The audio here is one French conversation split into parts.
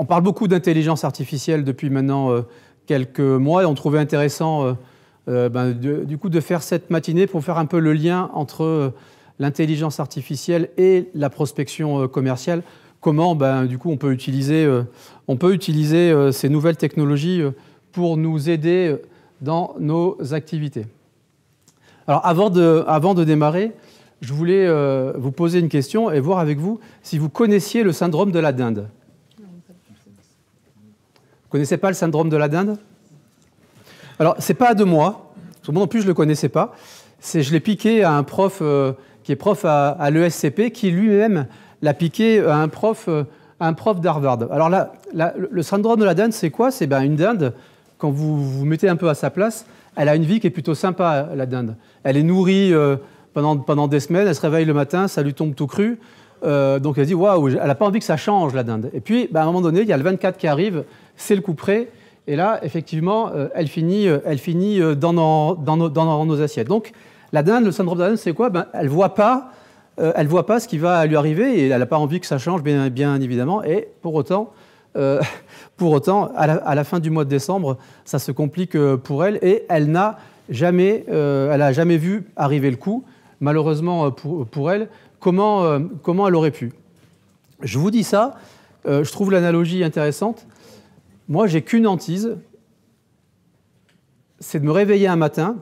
On parle beaucoup d'intelligence artificielle depuis maintenant euh, quelques mois et on trouvait intéressant euh, euh, ben, de, du coup de faire cette matinée pour faire un peu le lien entre l'intelligence artificielle et la prospection commerciale. Comment ben, du coup on peut utiliser, ces nouvelles technologies pour nous aider dans nos activités. Alors avant de démarrer, je voulais vous poser une question et voir avec vous si vous connaissiez le syndrome de la dinde. Vous connaissez pas le syndrome de la dinde Alors, c'est pas de moi. Tout le en plus, je le connaissais pas. C'est, je l'ai piqué à un prof euh, qui est prof à, l'ESCP, qui lui-même l'a piqué à un prof, euh, un prof d'Harvard. Alors là, le syndrome de la dinde, c'est quoi C'est ben une dinde, quand vous vous mettez un peu à sa place, elle a une vie qui est plutôt sympa, la dinde. Elle est nourrie euh, pendant, pendant des semaines, elle se réveille le matin, ça lui tombe tout cru. donc elle dit, waouh, elle n'a pas envie que ça change, la dinde. Et puis, ben, à un moment donné, il y a le 24 qui arrive, c'est le coup près. Et là, effectivement, euh, elle finit, euh, elle finit euh, dans, nos, assiettes. Donc, la dinde, le syndrome de c'est quoi ben, Elle voit pas, voit pas ce qui va lui arriver et elle n'a pas envie que ça change, bien, évidemment. Et pour autant, pour autant, à la, fin du mois de décembre, ça se complique pour elle et elle n'a jamais, jamais vu arriver le coup. Malheureusement pour, pour elle, comment, comment elle aurait pu Je vous dis ça. je trouve l'analogie intéressante moi, j'ai qu'une hantise, c'est de me réveiller un matin,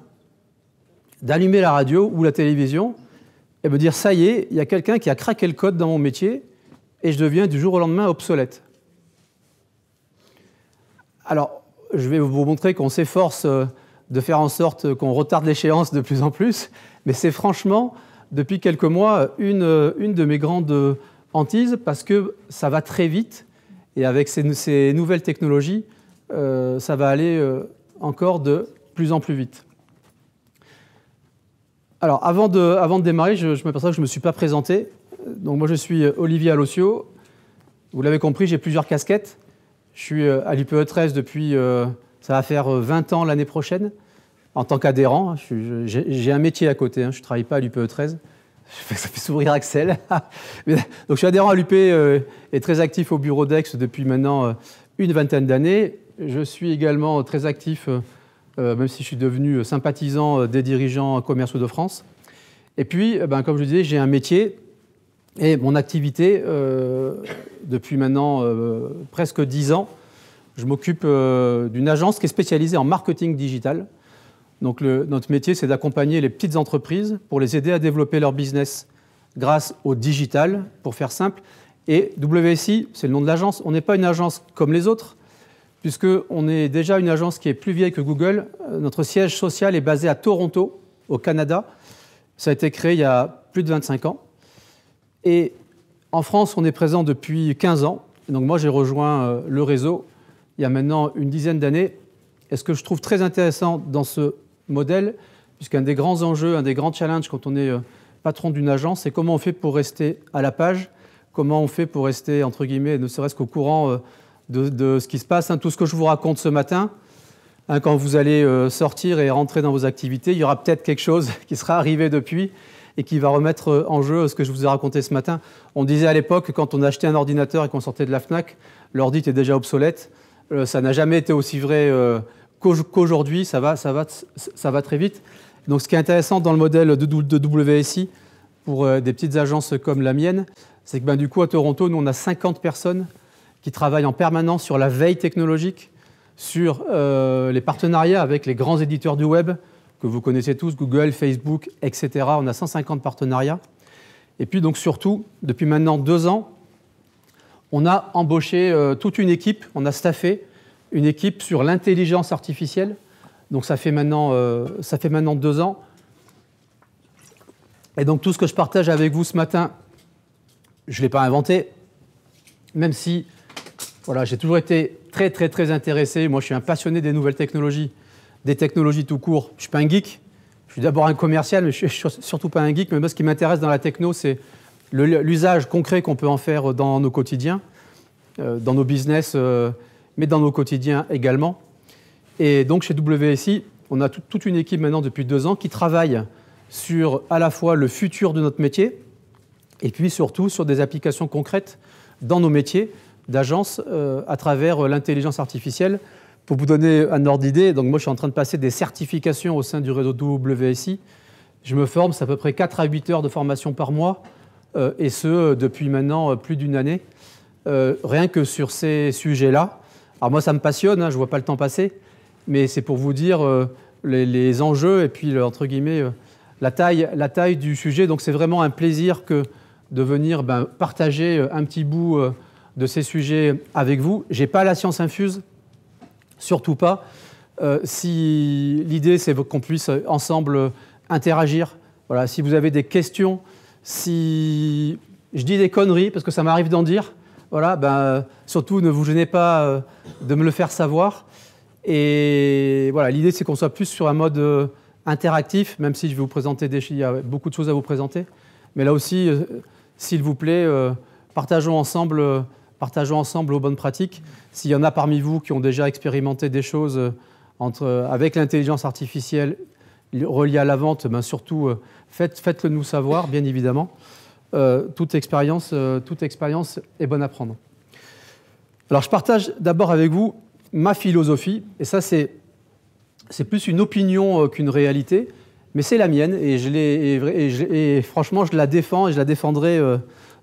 d'allumer la radio ou la télévision et me dire ça y est, il y a quelqu'un qui a craqué le code dans mon métier et je deviens du jour au lendemain obsolète. Alors, je vais vous montrer qu'on s'efforce euh, de faire en sorte qu'on retarde l'échéance de plus en plus, mais c'est franchement, depuis quelques mois, une, euh, une de mes grandes euh, hantises parce que ça va très vite et avec ces, nouvelles technologies, euh, ça va aller euh, encore de plus en plus vite. Alors, avant de, démarrer, je, m'aperçois que je me suis pas présenté. Donc, moi, je suis euh, Olivier Alossio. Vous l'avez compris, j'ai plusieurs casquettes. Je suis à l'UPE 13 depuis, ça va faire 20 ans l'année prochaine, en tant qu'adhérent. Hein, j'ai un métier à côté, hein. je ne travaille pas à l'IPE 13. Ça fait sourire Axel. Donc je suis adhérent à l'UP euh, et très actif au bureau d'Aix depuis maintenant euh, une vingtaine d'années. Je suis également très actif, euh, même si je suis devenu sympathisant des dirigeants commerciaux de France. Et puis, ben, comme je disais, j'ai un métier et mon activité, depuis maintenant presque dix ans, je m'occupe d'une agence qui est spécialisée en marketing digital. Donc notre métier, c'est d'accompagner les petites entreprises pour les aider à développer leur business grâce au digital, pour faire simple. Et WSI, c'est le nom de l'agence. On n'est pas une agence comme les autres, puisqu'on est déjà une agence qui est plus vieille que Google. Euh, notre siège social est basé à Toronto, au Canada. Ça a été créé il y a plus de 25 ans. Et en France, on est présent depuis 15 ans. Donc moi, j'ai rejoint euh, le réseau il y a maintenant une dizaine d'années. Et ce que je trouve très intéressant dans ce modèle, puisqu'un des grands enjeux, un des grands challenges quand on est euh, patron d'une agence, c'est comment on fait pour rester à la page, comment on fait pour rester, entre guillemets, ne serait-ce qu'au courant euh, de, ce qui se passe. Hein. Tout ce que je vous raconte ce matin, hein, quand vous allez euh, sortir et rentrer dans vos activités, il y aura peut-être quelque chose qui sera arrivé depuis et qui va remettre en jeu ce que je vous ai raconté ce matin. On disait à l'époque, quand on achetait un ordinateur et qu'on sortait de la FNAC, l'ordi était déjà obsolète. Ça n'a jamais été aussi vrai qu'aujourd'hui, ça va, très vite. Donc ce qui est intéressant dans le modèle de WSI, pour euh, des petites agences comme la mienne, c'est que ben, du coup, à Toronto, nous, on a 50 personnes qui travaillent en permanence sur la veille technologique, sur euh, les partenariats avec les grands éditeurs du web, que vous connaissez tous, Google, Facebook, etc. On a 150 partenariats. Et puis donc surtout, depuis maintenant deux ans, on a embauché euh, toute une équipe, on a staffé une équipe sur l'intelligence artificielle. Donc ça fait, maintenant, euh, ça fait maintenant deux ans. Et donc tout ce que je partage avec vous ce matin, je ne l'ai pas inventé, même si voilà, j'ai toujours été très très très intéressé. Moi je suis un passionné des nouvelles technologies, des technologies tout court. Je ne suis pas un geek, je suis d'abord un commercial, mais je ne suis surtout pas un geek. Mais moi ce qui m'intéresse dans la techno, c'est l'usage concret qu'on peut en faire dans nos quotidiens, euh, dans nos business. Euh, mais dans nos quotidiens également. Et donc chez WSI, on a toute une équipe maintenant depuis deux ans qui travaille sur à la fois le futur de notre métier et puis surtout sur des applications concrètes dans nos métiers d'agence euh, à travers euh, l'intelligence artificielle. Pour vous donner un ordre d'idée, donc moi je suis en train de passer des certifications au sein du réseau WSI. Je me forme, c'est à peu près 4 à 8 heures de formation par mois, euh, et ce depuis maintenant plus d'une année. rien que sur ces sujets-là, alors moi, ça me passionne, hein, je ne vois pas le temps passer, mais c'est pour vous dire euh, les, enjeux et puis, entre guillemets, euh, la, taille, la taille du sujet. Donc c'est vraiment un plaisir que de venir ben, partager euh, un petit bout de ces sujets avec vous. Je n'ai pas la science infuse, surtout pas. si l'idée, c'est qu'on puisse ensemble interagir, voilà, si vous avez des questions, si je dis des conneries, parce que ça m'arrive d'en dire, voilà, ben, euh, surtout ne vous gênez pas euh, de me le faire savoir. Et voilà, l'idée c'est qu'on soit plus sur un mode euh, interactif, même si je vais vous présenter des il y a beaucoup de choses à vous présenter. Mais là aussi, s'il vous plaît, partageons ensemble, partageons aux bonnes pratiques. S'il y en a parmi vous qui ont déjà expérimenté des choses avec l'intelligence artificielle reliée à la vente, ben, surtout faites-le nous savoir, bien évidemment. Euh, toute, expérience, euh, toute expérience est bonne à prendre. Alors je partage d'abord avec vous ma philosophie, et ça c'est, plus une opinion euh, qu'une réalité, mais c'est la mienne, et, franchement je la défends, et je la défendrai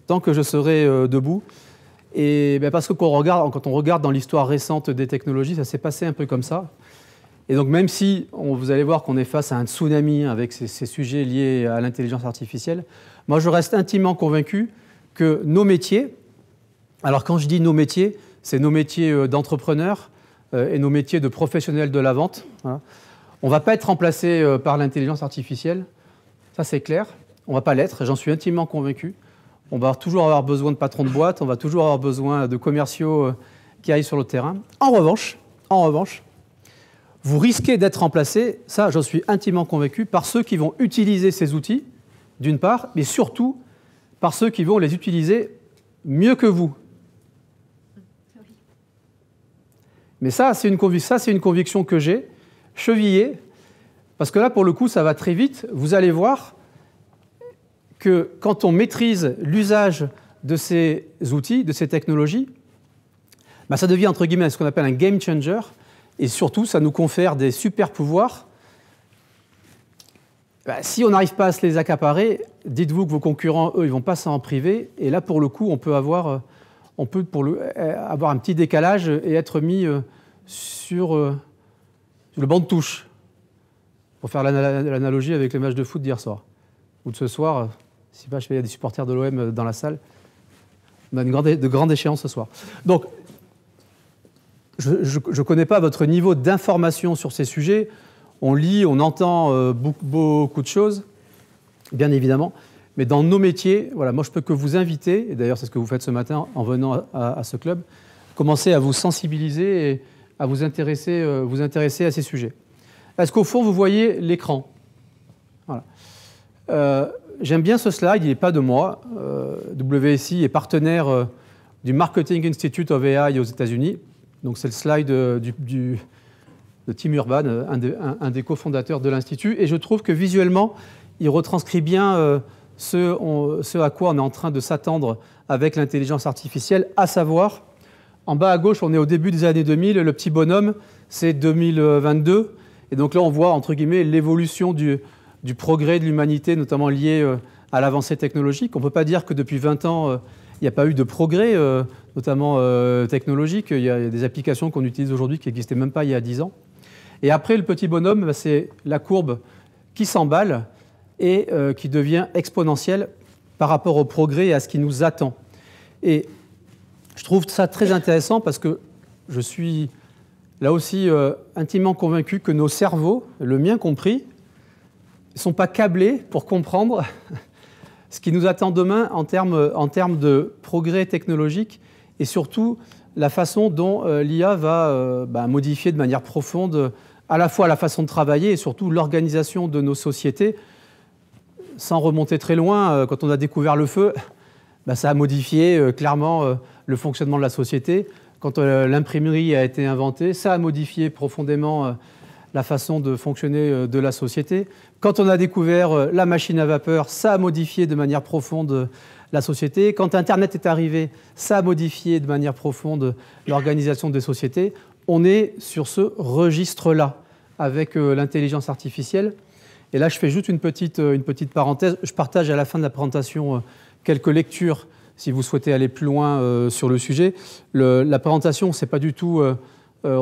tant que je serai debout. Et ben, parce que quand on, regarde, dans l'histoire récente des technologies, ça s'est passé un peu comme ça. Et donc même si vous allez voir qu'on est face à un tsunami avec ces sujets liés à l'intelligence artificielle, moi, je reste intimement convaincu que nos métiers, alors quand je dis nos métiers, c'est nos métiers euh, d'entrepreneurs euh, et nos métiers de professionnels de la vente. On ne va pas être remplacé euh, par l'intelligence artificielle, ça c'est clair. On ne va pas l'être, j'en suis intimement convaincu. On va toujours avoir besoin de patrons de boîte, on va toujours avoir besoin de commerciaux qui aillent sur le terrain. En revanche, en revanche, vous risquez d'être remplacé, ça j'en suis intimement convaincu, par ceux qui vont utiliser ces outils d'une part, mais surtout par ceux qui vont les utiliser mieux que vous. Mais ça, c'est une, conviction que j'ai, chevillée, parce que là, pour le coup, ça va très vite. Vous allez voir que quand on maîtrise l'usage de ces outils, de ces technologies, bah, ça devient entre guillemets ce qu'on appelle un game changer, et surtout, ça nous confère des super pouvoirs bah, si on n'arrive pas à se les accaparer, dites-vous que vos concurrents, eux, ils vont pas s'en priver. Et là, pour le coup, on peut avoir, euh, on peut euh, avoir un petit décalage et être mis euh, sur, le banc de touche, pour faire l'analogie avec les matchs de foot d'hier soir. Ou de ce soir, si pas, je sais, y a des supporters de l'OM dans la salle. On a une de grande échéance ce soir. Donc, je ne connais pas votre niveau d'information sur ces sujets on lit, on entend euh, beaucoup, de choses, bien évidemment. Mais dans nos métiers, voilà, moi je peux que vous inviter, et d'ailleurs c'est ce que vous faites ce matin en venant à, ce club, commencer à vous sensibiliser et à vous intéresser, euh, vous intéresser à ces sujets. Est-ce qu'au fond vous voyez l'écran voilà. Euh, j'aime bien ce slide, il n'est pas de moi. WSI est partenaire du Marketing Institute of AI aux États-Unis. Donc c'est le slide du de Tim Urban, euh, un, des cofondateurs de l'Institut. Et je trouve que visuellement, il retranscrit bien euh, ce, à quoi on est en train de s'attendre avec l'intelligence artificielle, à savoir, en bas à gauche, on est au début des années 2000, le petit bonhomme, c'est 2022. Et donc là, on voit, entre guillemets, l'évolution du, progrès de l'humanité, notamment lié euh, à l'avancée technologique. On ne peut pas dire que depuis 20 ans, il n'y a pas eu de progrès, notamment technologique. Il y, a des applications qu'on utilise aujourd'hui qui n'existaient même pas il y a 10 ans. Et après, le petit bonhomme, bah, c'est la courbe qui s'emballe et euh, qui devient exponentielle par rapport au progrès et à ce qui nous attend. Et je trouve ça très intéressant parce que je suis là aussi euh, intimement convaincu que nos cerveaux, le mien compris, ne sont pas câblés pour comprendre ce qui nous attend demain en termes, de progrès technologique et surtout la façon dont euh, l'IA va bah, modifier de manière profonde à la fois la façon de travailler et surtout l'organisation de nos sociétés. Sans remonter très loin, euh, quand on a découvert le feu, bah, ça a modifié euh, clairement euh, le fonctionnement de la société. Quand l'imprimerie a été inventée, ça a modifié profondément la façon de fonctionner de la société. Quand on a découvert la machine à vapeur, ça a modifié de manière profonde la société. Quand Internet est arrivé, ça a modifié de manière profonde l'organisation des sociétés on est sur ce registre-là avec euh, l'intelligence artificielle. Et là, je fais juste une petite, euh, une petite parenthèse. Je partage à la fin de la présentation euh, quelques lectures si vous souhaitez aller plus loin sur le sujet. la présentation, c'est on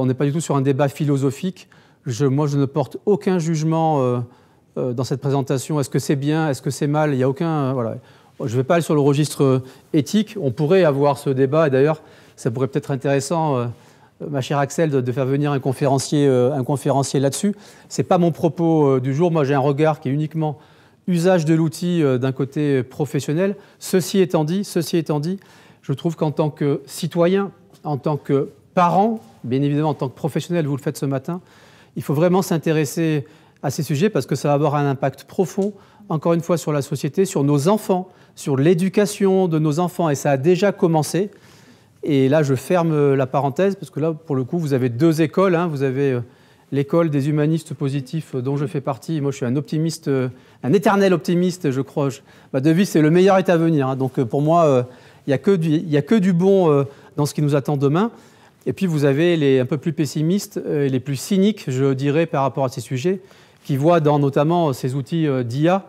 n'est pas du tout sur un débat philosophique. moi, je ne porte aucun jugement dans cette présentation. Est-ce que c'est bien Est-ce que c'est mal Il a aucun. Je ne vais pas aller sur le registre éthique. On pourrait avoir ce débat. Et d'ailleurs, ça pourrait peut-être intéressant euh, ma chère Axel, de, faire venir un conférencier, euh, là-dessus. Ce n'est pas mon propos euh, du jour. Moi, j'ai un regard qui est uniquement usage de l'outil d'un côté professionnel. Ceci étant dit, ceci étant dit, je trouve qu'en tant que citoyen, en tant que parent, bien évidemment en tant que professionnel, vous le faites ce matin, il faut vraiment s'intéresser à ces sujets parce que ça va avoir un impact profond, encore une fois, sur la société, sur nos enfants, sur l'éducation de nos enfants. Et ça a déjà commencé. Et là, je ferme euh, la parenthèse, parce que là, pour le coup, vous avez deux écoles. Hein. Vous avez euh, l'école des humanistes positifs euh, dont je fais partie. Moi, je suis un optimiste, un éternel optimiste, je crois. Ma devise, c'est le meilleur est à venir. Hein. Donc, pour moi, il n'y a, que du bon dans ce qui nous attend demain. Et puis, vous avez les un peu plus pessimistes, les plus cyniques, je dirais, par rapport à ces sujets, qui voient dans notamment ces outils d'IA,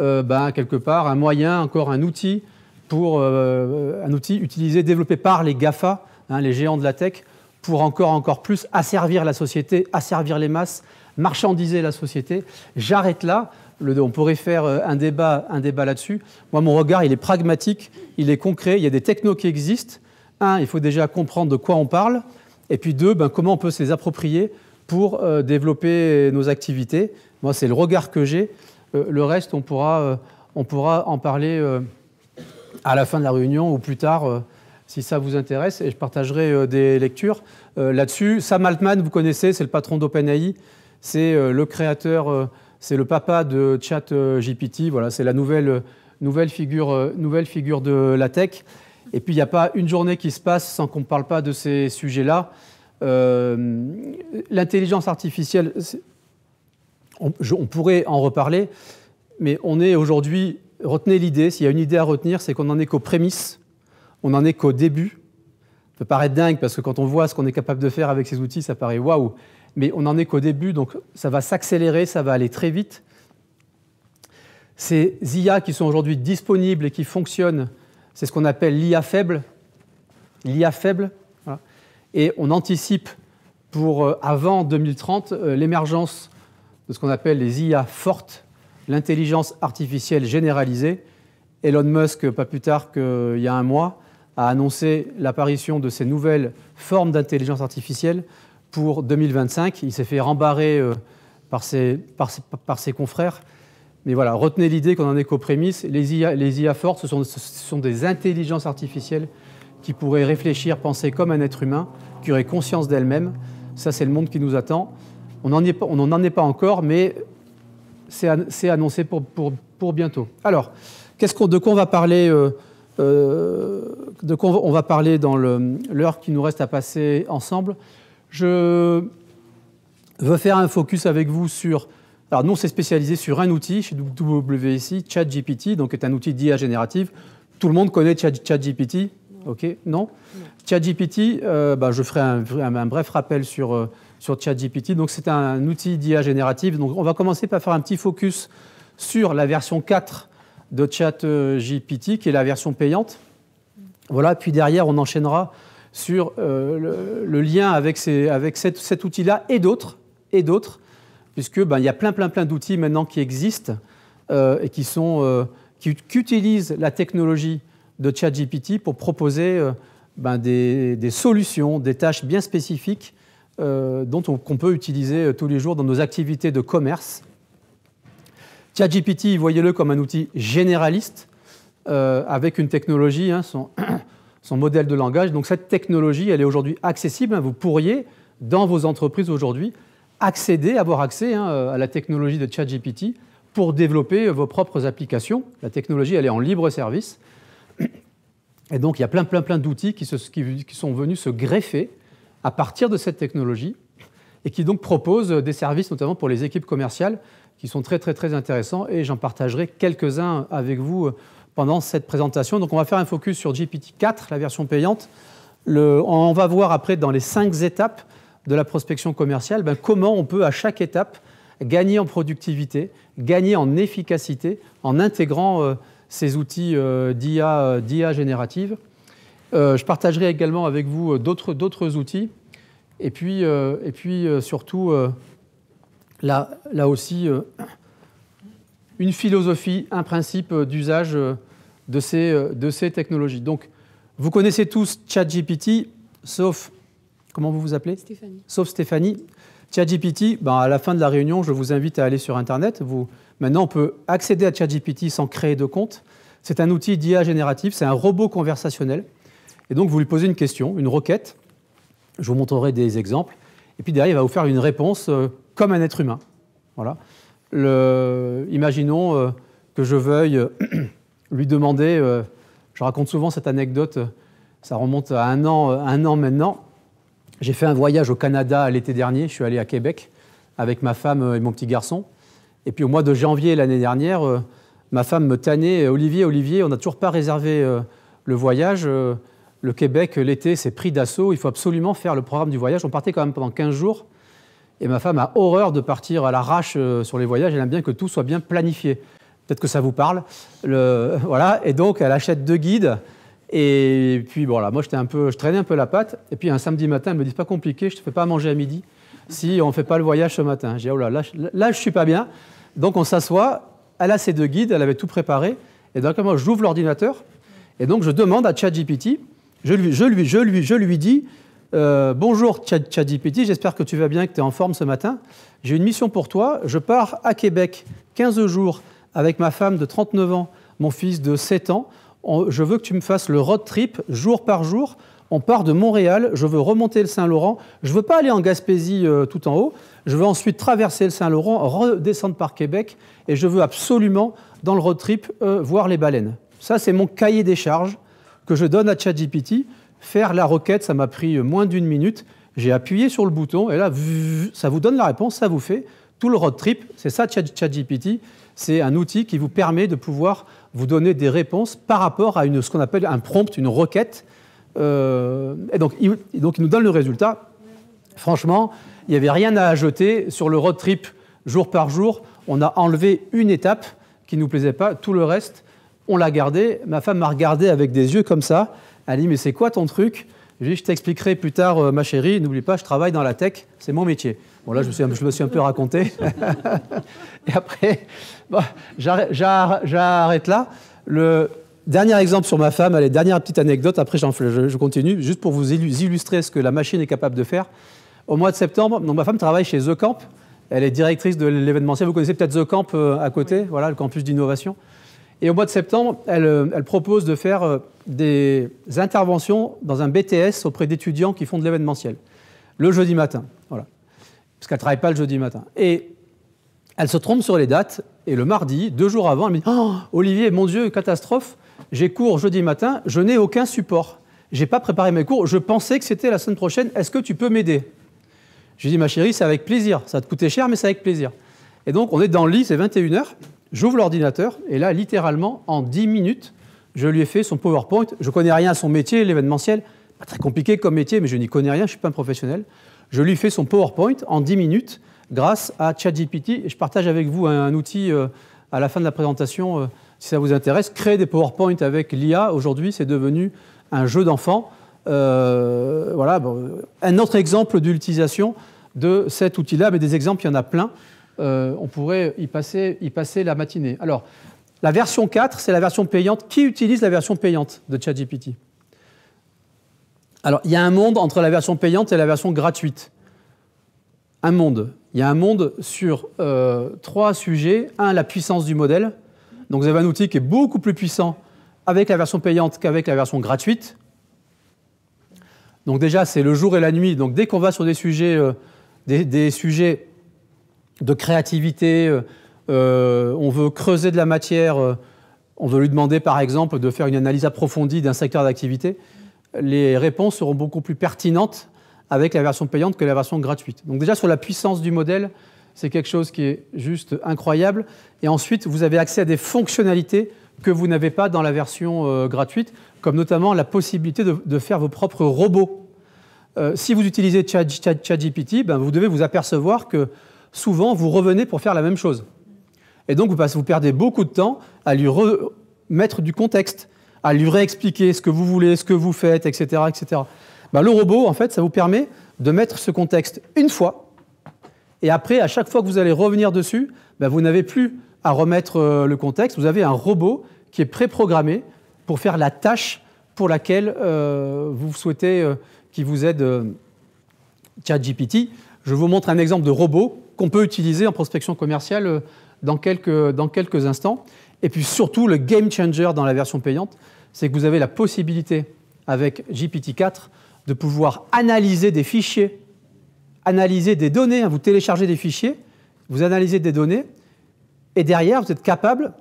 ben, quelque part, un moyen, encore un outil pour euh, un outil utilisé, développé par les GAFA, hein, les géants de la tech, pour encore, encore plus asservir la société, asservir les masses, marchandiser la société. J'arrête là. on pourrait faire euh, un débat, un débat là-dessus. Moi, mon regard, il est pragmatique, il est concret. Il y a des technos qui existent. Un, il faut déjà comprendre de quoi on parle. Et puis deux, ben, comment on peut se les approprier pour euh, développer nos activités. Moi, c'est le regard que j'ai. le reste, on pourra, on pourra en parler à la fin de la réunion ou plus tard, euh, si ça vous intéresse, et je partagerai euh, des lectures euh, là-dessus. Sam Altman, vous connaissez, c'est le patron d'OpenAI, c'est le créateur, c'est le papa de ChatGPT, voilà, c'est la nouvelle, nouvelle, figure, nouvelle figure de la tech. Et puis, il n'y a pas une journée qui se passe sans qu'on ne parle pas de ces sujets-là. L'intelligence artificielle, on, on, pourrait en reparler, mais on est aujourd'hui retenez l'idée, s'il y a une idée à retenir, c'est qu'on n'en est qu'aux prémices, on n'en est qu'au début. Ça peut paraître dingue parce que quand on voit ce qu'on est capable de faire avec ces outils, ça paraît waouh, mais on n'en est qu'au début, donc ça va s'accélérer, ça va aller très vite. Ces IA qui sont aujourd'hui disponibles et qui fonctionnent, c'est ce qu'on appelle l'IA faible. L'IA faible, et on anticipe pour euh, avant 2030 euh, l'émergence de ce qu'on appelle les IA fortes l'intelligence artificielle généralisée. Elon Musk, pas plus tard qu'il y a un mois, a annoncé l'apparition de ces nouvelles formes d'intelligence artificielle pour 2025. Il s'est fait rembarrer euh, par ses, par, confrères. Mais voilà, retenez l'idée qu'on en est qu'aux prémices. Les IA, les IA fortes, ce sont, des intelligences artificielles qui pourraient réfléchir, penser comme un être humain, qui auraient conscience d'elle-même. Ça, c'est le monde qui nous attend. On n'en est, est, pas encore, mais c'est annoncé pour, pour, pour, bientôt. Alors, qu'est-ce qu'on, de quoi on va parler euh, euh, de on va parler dans l'heure qui nous reste à passer ensemble. Je veux faire un focus avec vous sur. Alors, nous, on s'est spécialisé sur un outil chez WWSI, ChatGPT, donc est un outil d'IA générative. Tout le monde connaît ChatGPT, OK Non, ChatGPT, euh, bah, je ferai un, bref rappel sur, sur ChatGPT. Donc c'est un outil d'IA générative. Donc on va commencer par faire un petit focus sur la version 4 de ChatGPT, qui est la version payante. Voilà, puis derrière, on enchaînera sur euh, le, lien avec, avec cet outil-là et d'autres, et d'autres, puisque ben, il y a plein, plein, plein d'outils maintenant qui existent euh, et qui, sont, euh, utilisent la technologie de ChatGPT pour proposer ben, des, solutions, des tâches bien spécifiques euh, dont on, qu'on peut utiliser euh, tous les jours dans nos activités de commerce. ChatGPT, voyez-le comme un outil généraliste euh, avec une technologie, hein, son, modèle de langage. Donc cette technologie, elle est aujourd'hui accessible. Hein. vous pourriez, dans vos entreprises aujourd'hui, accéder, avoir accès hein, à la technologie de ChatGPT pour développer vos propres applications. La technologie, elle est en libre service. Et donc, il y a plein, plein, plein d'outils qui sont venus se greffer à partir de cette technologie et qui donc propose des services, notamment pour les équipes commerciales, qui sont très très très intéressants et j'en partagerai quelques-uns avec vous euh, pendant cette présentation. Donc on va faire un focus sur GPT-4, la version payante. on va voir après dans les cinq étapes de la prospection commerciale ben, comment on peut à chaque étape gagner en productivité, gagner en efficacité en intégrant euh, ces outils euh, d'IA générative. Euh, je partagerai également avec vous euh, d'autres outils. Et puis, euh, et puis surtout, là, aussi, une philosophie, un principe d'usage de ces, de ces technologies. Donc, vous connaissez tous ChatGPT, sauf. Comment vous vous appelez Stéphanie. Sauf Stéphanie. ChatGPT, ben, à la fin de la réunion, je vous invite à aller sur Internet. Vous, maintenant, on peut accéder à ChatGPT sans créer de compte. C'est un outil d'IA génératif, c'est un robot conversationnel et donc, vous lui posez une question, une requête. Je vous montrerai des exemples. Et puis derrière, il va vous faire une réponse euh, comme un être humain. Voilà. imaginons euh, que je veuille euh, lui demander, je raconte souvent cette anecdote, ça remonte à un an, un an maintenant. J'ai fait un voyage au Canada l'été dernier, je suis allé à Québec avec ma femme et mon petit garçon. Et puis au mois de janvier l'année dernière, ma femme me tannait, Olivier, Olivier, on n'a toujours pas réservé le voyage le Québec, l'été, c'est pris d'assaut. Il faut absolument faire le programme du voyage. On partait quand même pendant 15 jours. Et ma femme a horreur de partir à l'arrache euh, sur les voyages. Elle aime bien que tout soit bien planifié. Peut-être que ça vous parle. voilà. Et donc, elle achète deux guides. Et puis, voilà, moi, j'étais un peu, je traînais un peu la patte. Et puis, un samedi matin, elle me dit pas compliqué, je ne te fais pas manger à midi si on ne fait pas le voyage ce matin. J'ai oh là, là, là, je suis pas bien. Donc, on s'assoit. Elle a ses deux guides. Elle avait tout préparé. Et donc, moi, j'ouvre l'ordinateur. Et donc, je demande à ChatGPT je lui, dis euh, bonjour Bonjour Petit. j'espère que tu vas bien, que tu es en forme ce matin. J'ai une mission pour toi. Je pars à Québec 15 jours avec ma femme de 39 ans, mon fils de 7 ans. Je veux que tu me fasses le road trip jour par jour. On part de Montréal, je veux remonter le Saint-Laurent. Je ne veux pas aller en Gaspésie euh, tout en haut. Je veux ensuite traverser le Saint-Laurent, redescendre par Québec. Et je veux absolument, dans le road trip, euh, voir les baleines. Ça, c'est mon cahier des charges que je donne à ChatGPT. Faire la requête, ça m'a pris moins d'une minute. J'ai appuyé sur le bouton et là, ça vous donne la réponse, ça vous fait tout le road trip. C'est ça, ChatGPT. C'est un outil qui vous permet de pouvoir vous donner des réponses par rapport à une, ce qu'on appelle un prompt, une requête. et, donc, il, donc, il nous donne le résultat. Franchement, il n'y avait rien à ajouter sur le road trip jour par jour. On a enlevé une étape qui ne nous plaisait pas. Tout le reste, on l'a gardé. Ma femme m'a regardé avec des yeux comme ça. Elle dit Mais c'est quoi ton truc Je t'expliquerai plus tard, euh, ma chérie. N'oublie pas, je travaille dans la tech. C'est mon métier. Bon, là, je me suis, un peu raconté. Et après, j'arrête là. Le dernier exemple sur ma femme, dernière petite anecdote. Après, je, continue, juste pour vous illustrer ce que la machine est capable de faire. Au mois de septembre, ma femme travaille chez The Camp. Elle est directrice de l'événementiel. Vous connaissez peut-être The Camp euh, à côté, voilà, le campus d'innovation. Et au mois de septembre, elle, euh, propose de faire euh, des interventions dans un BTS auprès d'étudiants qui font de l'événementiel, le jeudi matin. Voilà. Parce qu'elle ne travaille pas le jeudi matin. Et elle se trompe sur les dates, et le mardi, deux jours avant, elle me dit oh, Olivier, mon Dieu, catastrophe, j'ai cours jeudi matin, je n'ai aucun support. Je n'ai pas préparé mes cours, je pensais que c'était la semaine prochaine, est-ce que tu peux m'aider J'ai dis, « Ma chérie, c'est avec plaisir, ça te coûter cher, mais c'est avec plaisir. Et donc, on est dans le lit, c'est 21h. J'ouvre l'ordinateur et là, littéralement, en 10 minutes, je lui ai fait son PowerPoint. Je ne connais rien à son métier, l'événementiel. Pas très compliqué comme métier, mais je n'y connais rien, je ne suis pas un professionnel. Je lui fais son PowerPoint en 10 minutes grâce à ChatGPT. je partage avec vous un, outil euh, à la fin de la présentation, euh, si ça vous intéresse. Créer des PowerPoints avec l'IA, aujourd'hui, c'est devenu un jeu d'enfant. Euh, voilà, un autre exemple d'utilisation de cet outil-là, mais des exemples, il y en a plein. Euh, on pourrait y passer, la matinée. Alors, la version 4, c'est la version payante. Qui utilise la version payante de ChatGPT Alors, il y a un monde entre la version payante et la version gratuite. Un monde. Il y a un monde sur euh, trois sujets. Un, la puissance du modèle. Donc, vous avez un outil qui est beaucoup plus puissant avec la version payante qu'avec la version gratuite. Donc déjà, c'est le jour et la nuit. Donc dès qu'on va sur des sujets, euh, des, sujets de créativité. Euh, euh, on veut creuser de la matière. Euh, on veut lui demander, par exemple, de faire une analyse approfondie d'un secteur d'activité. Les réponses seront beaucoup plus pertinentes avec la version payante que la version gratuite. Donc déjà sur la puissance du modèle, c'est quelque chose qui est juste incroyable. Et ensuite, vous avez accès à des fonctionnalités que vous n'avez pas dans la version gratuite, comme notamment la possibilité de, faire vos propres robots. si vous utilisez ChatGPT, ben vous devez vous apercevoir que souvent vous revenez pour faire la même chose. Et donc vous, vous perdez beaucoup de temps à lui remettre du contexte, à lui réexpliquer ce que vous voulez, ce que vous faites, etc. etc. Bah, le robot, en fait, ça vous permet de mettre ce contexte une fois, et après, à chaque fois que vous allez revenir dessus, bah, vous n'avez plus à remettre euh, le contexte, vous avez un robot qui est préprogrammé pour faire la tâche pour laquelle euh, vous souhaitez euh, qu'il vous aide ChatGPT. Je vous montre un exemple de robot qu'on peut utiliser en prospection commerciale euh, dans quelques, dans quelques instants. Et puis surtout, le game changer dans la version payante, c'est que vous avez la possibilité, avec GPT-4, de pouvoir analyser des fichiers, analyser des données. Hein, vous téléchargez des fichiers, vous analysez des données, et derrière, vous êtes capable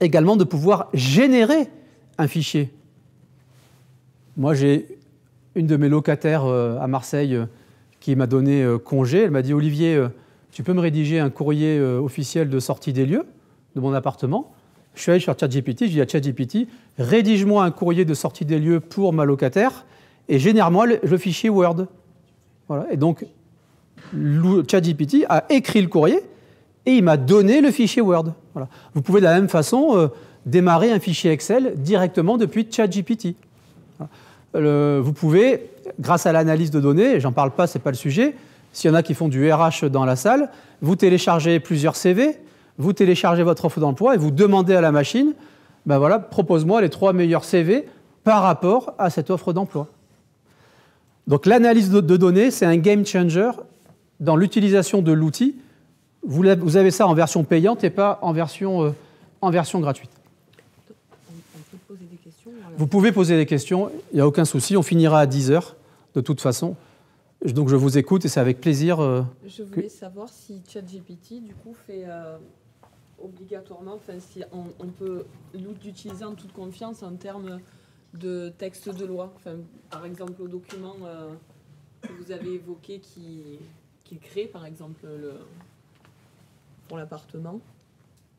également de pouvoir générer un fichier. Moi, j'ai une de mes locataires euh, à Marseille euh, qui m'a donné congé. Elle m'a dit Olivier, tu peux me rédiger un courrier euh, officiel de sortie des lieux de mon appartement. Je suis allé sur ChatGPT, je dis à ChatGPT, rédige-moi un courrier de sortie des lieux pour ma locataire et génère-moi le, fichier Word. Voilà. Et donc, ChatGPT a écrit le courrier et il m'a donné le fichier Word. Voilà. Vous pouvez de la même façon euh, démarrer un fichier Excel directement depuis ChatGPT. Euh, vous pouvez, grâce à l'analyse de données, j'en parle pas, c'est pas le sujet, s'il y en a qui font du RH dans la salle, vous téléchargez plusieurs CV, vous téléchargez votre offre d'emploi et vous demandez à la machine, ben voilà, propose-moi les trois meilleurs CV par rapport à cette offre d'emploi. Donc l'analyse de données, c'est un game changer dans l'utilisation de l'outil. Vous avez ça en version payante et pas en version, euh, en version gratuite. Vous pouvez poser des questions, il n'y a aucun souci, on finira à 10 heures de toute façon. Donc je vous écoute et c'est avec plaisir. Euh, je voulais savoir si ChatGPT du coup fait euh, obligatoirement, enfin si on, peut l'utiliser en toute confiance en termes de texte de loi. par exemple au document euh, que vous avez évoqué qui, qui crée par exemple pour l'appartement.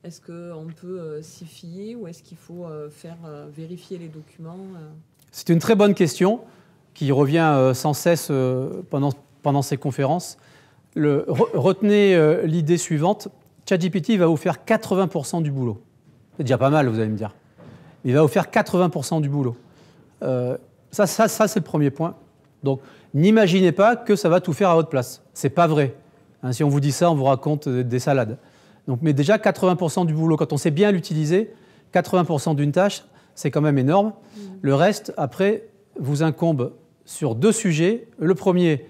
Est-ce qu'on peut s'y fier ou est-ce qu'il faut faire vérifier les documents C'est une très bonne question qui revient euh, sans cesse euh, pendant, pendant ces conférences. retenez euh, l'idée suivante, ChatGPT va vous faire 80% du boulot. C'est déjà pas mal, vous allez me dire. Il va vous faire 80% du boulot. ça, ça, c'est le premier point. Donc, n'imaginez pas que ça va tout faire à votre place. C'est pas vrai. Hein, si on vous dit ça, on vous raconte des salades. Donc, mais déjà, 80% du boulot, quand on sait bien l'utiliser, 80% d'une tâche, c'est quand même énorme. Mmh. Le reste, après, vous incombe sur deux sujets. Le premier,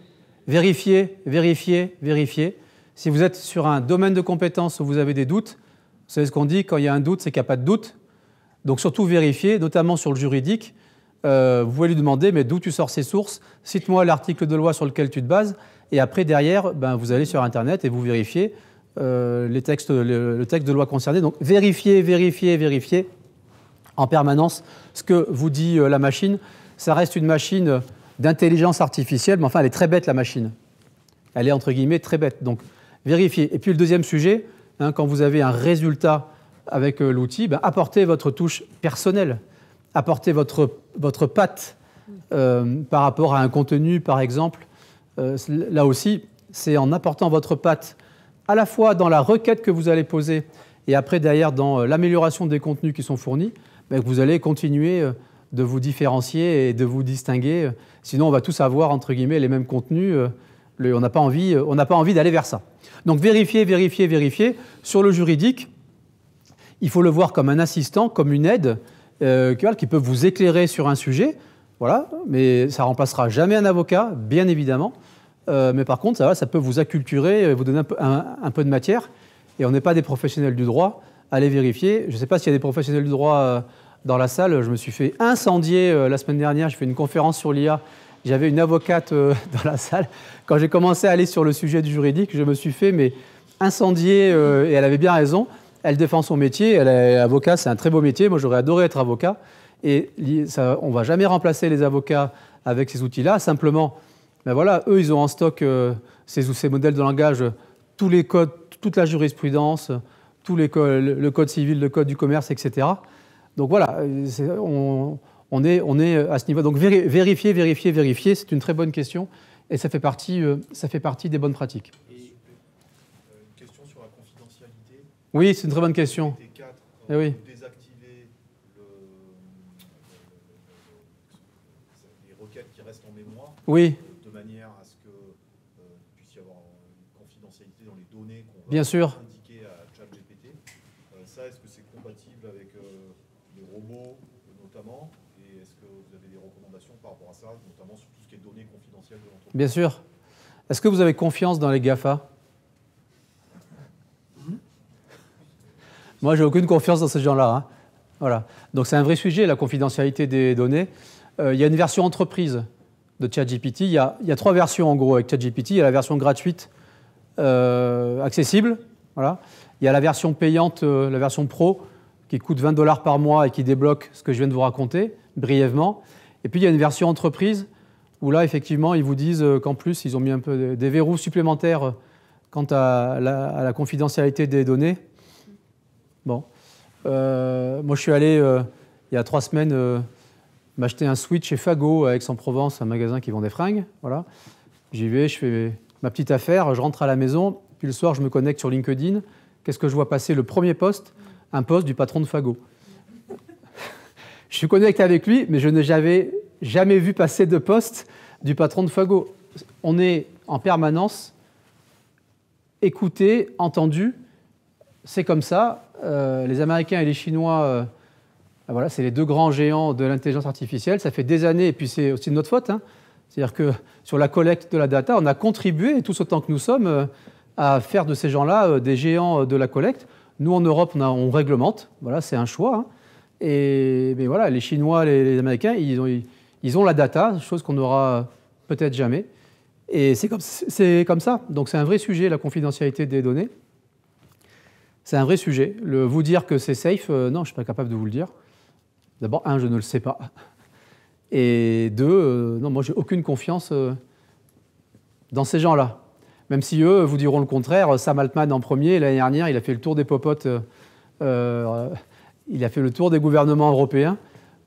vérifier, vérifier, vérifier. Si vous êtes sur un domaine de compétence où vous avez des doutes, vous savez ce qu'on dit, quand il y a un doute, c'est qu'il n'y a pas de doute. Donc surtout vérifier, notamment sur le juridique. Euh, vous pouvez lui demander, mais d'où tu sors ces sources Cite-moi l'article de loi sur lequel tu te bases. Et après, derrière, ben, vous allez sur Internet et vous vérifiez euh, les textes, le, texte de loi concerné. Donc vérifier, vérifier, vérifier en permanence ce que vous dit euh, la machine. Ça reste une machine d'intelligence artificielle, mais enfin, elle est très bête, la machine. Elle est, entre guillemets, très bête. Donc, vérifiez. Et puis, le deuxième sujet, hein, quand vous avez un résultat avec euh, l'outil, ben, apportez votre touche personnelle, apportez votre, votre patte euh, par rapport à un contenu, par exemple. Euh, là aussi, c'est en apportant votre patte à la fois dans la requête que vous allez poser et après derrière dans l'amélioration des contenus qui sont fournis, ben, que vous allez continuer de vous différencier et de vous distinguer. Sinon, on va tous avoir, entre guillemets, les mêmes contenus. Euh, on n'a pas envie, euh, envie d'aller vers ça. Donc vérifier, vérifier, vérifier. Sur le juridique, il faut le voir comme un assistant, comme une aide euh, qui peut vous éclairer sur un sujet. Voilà, mais ça remplacera jamais un avocat, bien évidemment. mais par contre, ça, ça peut vous acculturer, vous donner un peu, un peu de matière. Et on n'est pas des professionnels du droit. Allez vérifier. Je ne sais pas s'il y a des professionnels du droit dans la salle. Je me suis fait incendier euh, la semaine dernière. J'ai fait une conférence sur l'IA. J'avais une avocate euh, dans la salle. Quand j'ai commencé à aller sur le sujet du juridique, je me suis fait mais incendier euh, et elle avait bien raison. Elle défend son métier. Elle est avocat, c'est un très beau métier. Moi, j'aurais adoré être avocat. Et ça, on va jamais remplacer les avocats avec ces outils-là. Simplement, ben voilà, eux, ils ont en stock ces, ces, modèles de langage, tous les codes, toute la jurisprudence, les le code civil, le code du commerce, etc. Donc voilà, on, on, est, on, est, à ce niveau. Donc vérifier, vérifier, vérifier, c'est une très bonne question et ça fait partie, ça fait partie des bonnes pratiques. Et une question sur la confidentialité. Oui, c'est une très bonne question. Et oui. désactiver les requêtes qui restent en mémoire. Oui. De manière à ce qu'il puisse y avoir une confidentialité dans les données qu'on Bien sûr. sur tout ce qui est données confidentielles de l'entreprise. Bien sûr. Est-ce que vous avez confiance dans les GAFA Moi, j'ai aucune confiance dans ces gens-là. Hein. Voilà. Donc, c'est un vrai sujet, la confidentialité des données. Euh, il y a une version entreprise de ChatGPT. Il, y a, trois versions, en gros, avec ChatGPT. Il y a la version gratuite, euh, accessible. Voilà. Il y a la version payante, euh, la version pro, qui coûte 20 dollars par mois et qui débloque ce que je viens de vous raconter brièvement. Et puis il y a une version entreprise où là, effectivement, ils vous disent euh, qu'en plus, ils ont mis un peu des verrous supplémentaires euh, quant à la, confidentialité des données. Bon. Euh, moi, je suis allé, il y a trois semaines, m'acheter un switch chez Fago à Aix-en-Provence, un magasin qui vend des fringues. Voilà. J'y vais, je fais ma petite affaire, je rentre à la maison, puis le soir, je me connecte sur LinkedIn. Qu'est-ce que je vois passer Le premier poste, un poste du patron de Fago. je suis connecté avec lui, mais je n'ai jamais jamais vu passer de poste du patron de Fago. On est en permanence écouté, entendu. C'est comme ça. Euh, les Américains et les Chinois, euh, ben voilà, c'est les deux grands géants de l'intelligence artificielle. Ça fait des années, et puis c'est aussi de notre faute. Hein. C'est-à-dire que sur la collecte de la data, on a contribué, tous autant que nous sommes, euh, à faire de ces gens-là des géants de la collecte. Nous, en Europe, on, on réglemente. Voilà, c'est un choix. Hein. Et mais voilà, les Chinois, les, les Américains, ils ont. Ils ont la data, chose qu'on n'aura peut-être jamais. Et c'est comme, ça. Donc c'est un vrai sujet, la confidentialité des données. C'est un vrai sujet. Le, vous dire que c'est safe, euh, non, je ne suis pas capable de vous le dire. D'abord, un, je ne le sais pas. Et deux, euh, non, moi, j'ai aucune confiance euh, dans ces gens-là. Même si eux vous diront le contraire, Sam Altman en premier, l'année dernière, il a fait le tour des popotes, il a fait le tour des gouvernements européens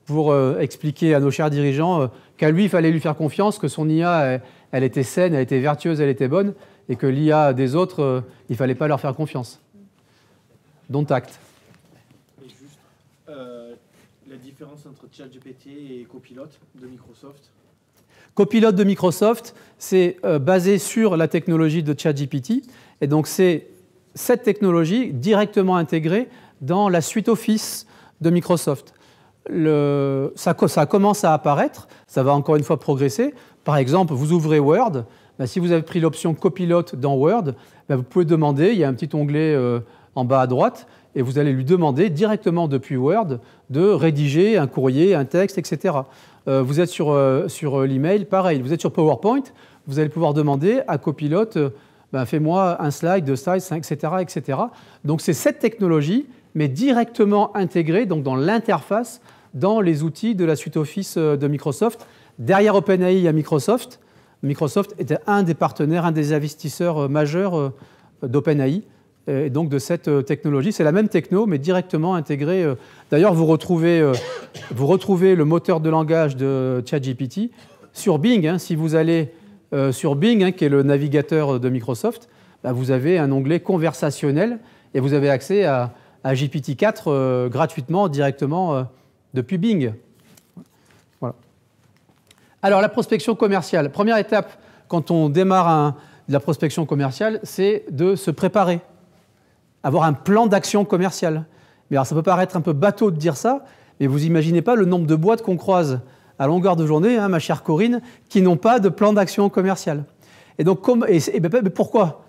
pour euh, expliquer à nos chers dirigeants euh, qu'à lui, il fallait lui faire confiance, que son IA, elle, était saine, elle était vertueuse, elle était bonne, et que l'IA des autres, euh, il ne fallait pas leur faire confiance. Don't acte. la différence entre ChatGPT et Copilot de Microsoft Copilote de Microsoft, c'est basé sur la technologie de ChatGPT. Et donc, c'est cette technologie directement intégrée dans la suite Office de Microsoft ça, commence à apparaître, ça va encore une fois progresser. Par exemple, vous ouvrez Word, ben, si vous avez pris l'option copilote dans Word, ben, vous pouvez demander, il y a un petit onglet euh, en bas à droite, et vous allez lui demander directement depuis Word de rédiger un courrier, un texte, etc. Euh, vous êtes sur, euh, sur l'email, pareil, vous êtes sur PowerPoint, vous allez pouvoir demander à copilote, ben, fais-moi un slide, deux slides, etc., etc. Donc c'est cette technologie mais directement intégré donc dans l'interface, dans les outils de la suite Office euh, de Microsoft. Derrière OpenAI, il y a Microsoft. Microsoft était un des partenaires, un des investisseurs euh, majeurs euh, d'OpenAI et donc de cette technologie. C'est la même techno, mais directement intégrée. D'ailleurs, vous retrouvez, vous retrouvez le moteur de langage de ChatGPT sur Bing. Hein. si vous allez sur Bing, hein, qui est le navigateur de Microsoft, bah, vous avez un onglet conversationnel et vous avez accès à à GPT-4 euh, gratuitement, directement euh, depuis Bing. Alors, la prospection commerciale. Première étape, quand on démarre la prospection commerciale, c'est de se préparer, avoir un plan d'action commercial. Mais ça peut paraître un peu bateau de dire ça, mais vous imaginez pas le nombre de boîtes qu'on croise à longueur de journée, hein, ma chère Corinne, qui n'ont pas de plan d'action commercial. Et donc, ben, ben, ben, pourquoi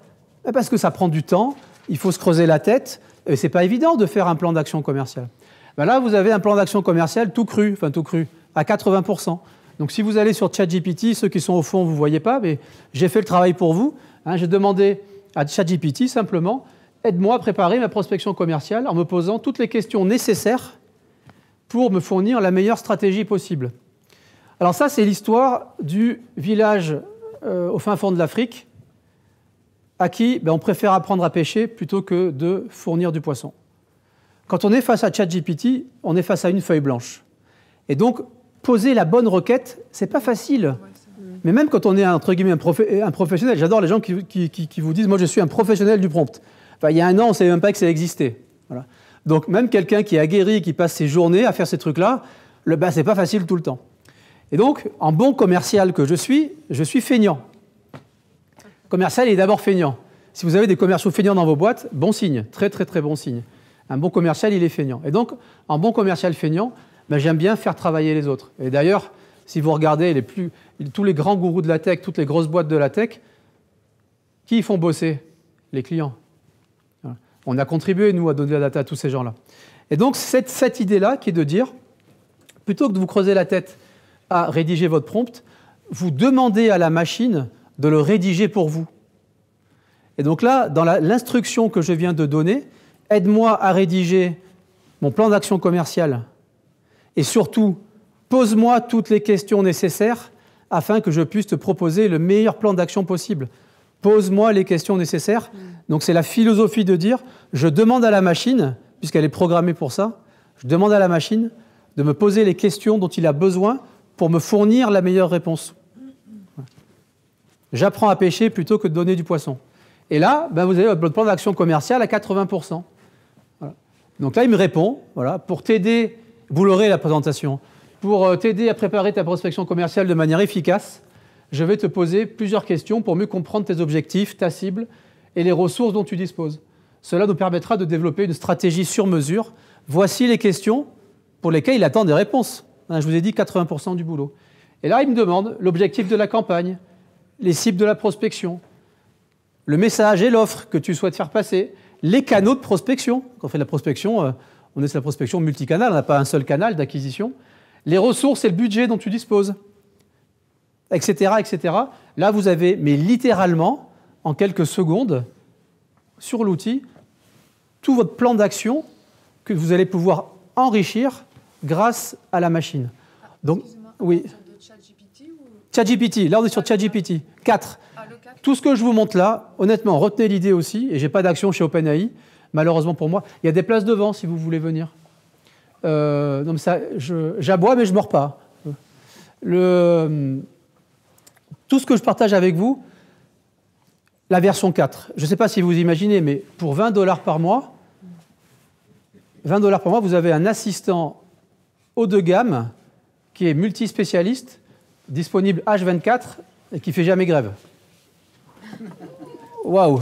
Parce que ça prend du temps, il faut se creuser la tête, et c'est pas évident de faire un plan d'action commercial. Ben là, vous avez un plan d'action commercial tout cru, enfin tout cru, à 80%. Donc si vous allez sur ChatGPT, ceux qui sont au fond, vous ne voyez pas, mais j'ai fait le travail pour vous. Hein. j'ai demandé à ChatGPT simplement, aide-moi à préparer ma prospection commerciale en me posant toutes les questions nécessaires pour me fournir la meilleure stratégie possible. Alors ça, c'est l'histoire du village euh, au fin fond de l'Afrique à qui ben, on préfère apprendre à pêcher plutôt que de fournir du poisson. Quand on est face à ChatGPT, on est face à une feuille blanche. Et donc, poser la bonne requête, c'est pas facile. Mais même quand on est entre guillemets un, professionnel, j'adore les gens qui, vous disent Moi, je suis un professionnel du prompt. il y a un an, on ne savait même pas que ça existait. Donc, même quelqu'un qui est aguerri, qui passe ses journées à faire ces trucs-là, le n'est bah, c'est pas facile tout le temps. Et donc, en bon commercial que je suis, je suis feignant commercial est d'abord feignant. Si vous avez des commerciaux feignants dans vos boîtes, bon signe, très très très bon signe. Un bon commercial, il est feignant. Et donc, un bon commercial feignant, ben, j'aime bien faire travailler les autres. Et d'ailleurs, si vous regardez les plus, tous les grands gourous de la tech, toutes les grosses boîtes de la tech, qui font bosser Les clients. On a contribué, nous, à donner la data à tous ces gens-là. Et donc, cette, cette idée-là qui est de dire, plutôt que de vous creuser la tête à rédiger votre prompt, vous demandez à la machine de le rédiger pour vous. Et donc là, dans l'instruction que je viens de donner, aide-moi à rédiger mon plan d'action commercial et surtout, pose-moi toutes les questions nécessaires afin que je puisse te proposer le meilleur plan d'action possible. Pose-moi les questions nécessaires. Mm. Donc c'est la philosophie de dire, je demande à la machine, puisqu'elle est programmée pour ça, je demande à la machine de me poser les questions dont il a besoin pour me fournir la meilleure réponse j'apprends à pêcher plutôt que de donner du poisson. Et là, ben, vous avez votre plan d'action commercial à 80%. Donc là, il me répond, voilà, pour t'aider, vous l'aurez la présentation, pour euh, t'aider à préparer ta prospection commerciale de manière efficace, je vais te poser plusieurs questions pour mieux comprendre tes objectifs, ta cible et les ressources dont tu disposes. Cela nous permettra de développer une stratégie sur mesure. Voici les questions pour lesquelles il attend des réponses. Hein, je vous ai dit 80% du boulot. Et là, il me demande l'objectif de la campagne, les cibles de la prospection, le message et l'offre que tu souhaites faire passer, les canaux de prospection. Quand on fait de la prospection, euh, on est sur la prospection multicanal, on n'a pas un seul canal d'acquisition. Les ressources et le budget dont tu disposes, etc., etc. Là, vous avez, mais littéralement, en quelques secondes, sur l'outil, tout votre plan d'action que vous allez pouvoir enrichir grâce à la machine. Donc, oui. ChatGPT, là on est sur ChatGPT. 4. Ah, tout ce que je vous montre là, honnêtement, retenez l'idée aussi, et j'ai pas d'action chez OpenAI, malheureusement pour moi. Il y a des places devant si vous voulez venir. Euh, mais ça, j'aboie mais je mords pas. tout ce que je partage avec vous, la version 4. Je ne sais pas si vous imaginez, mais pour 20 dollars par mois, 20 dollars par mois, vous avez un assistant haut de gamme qui est multispécialiste disponible H24 et qui fait jamais grève. Waouh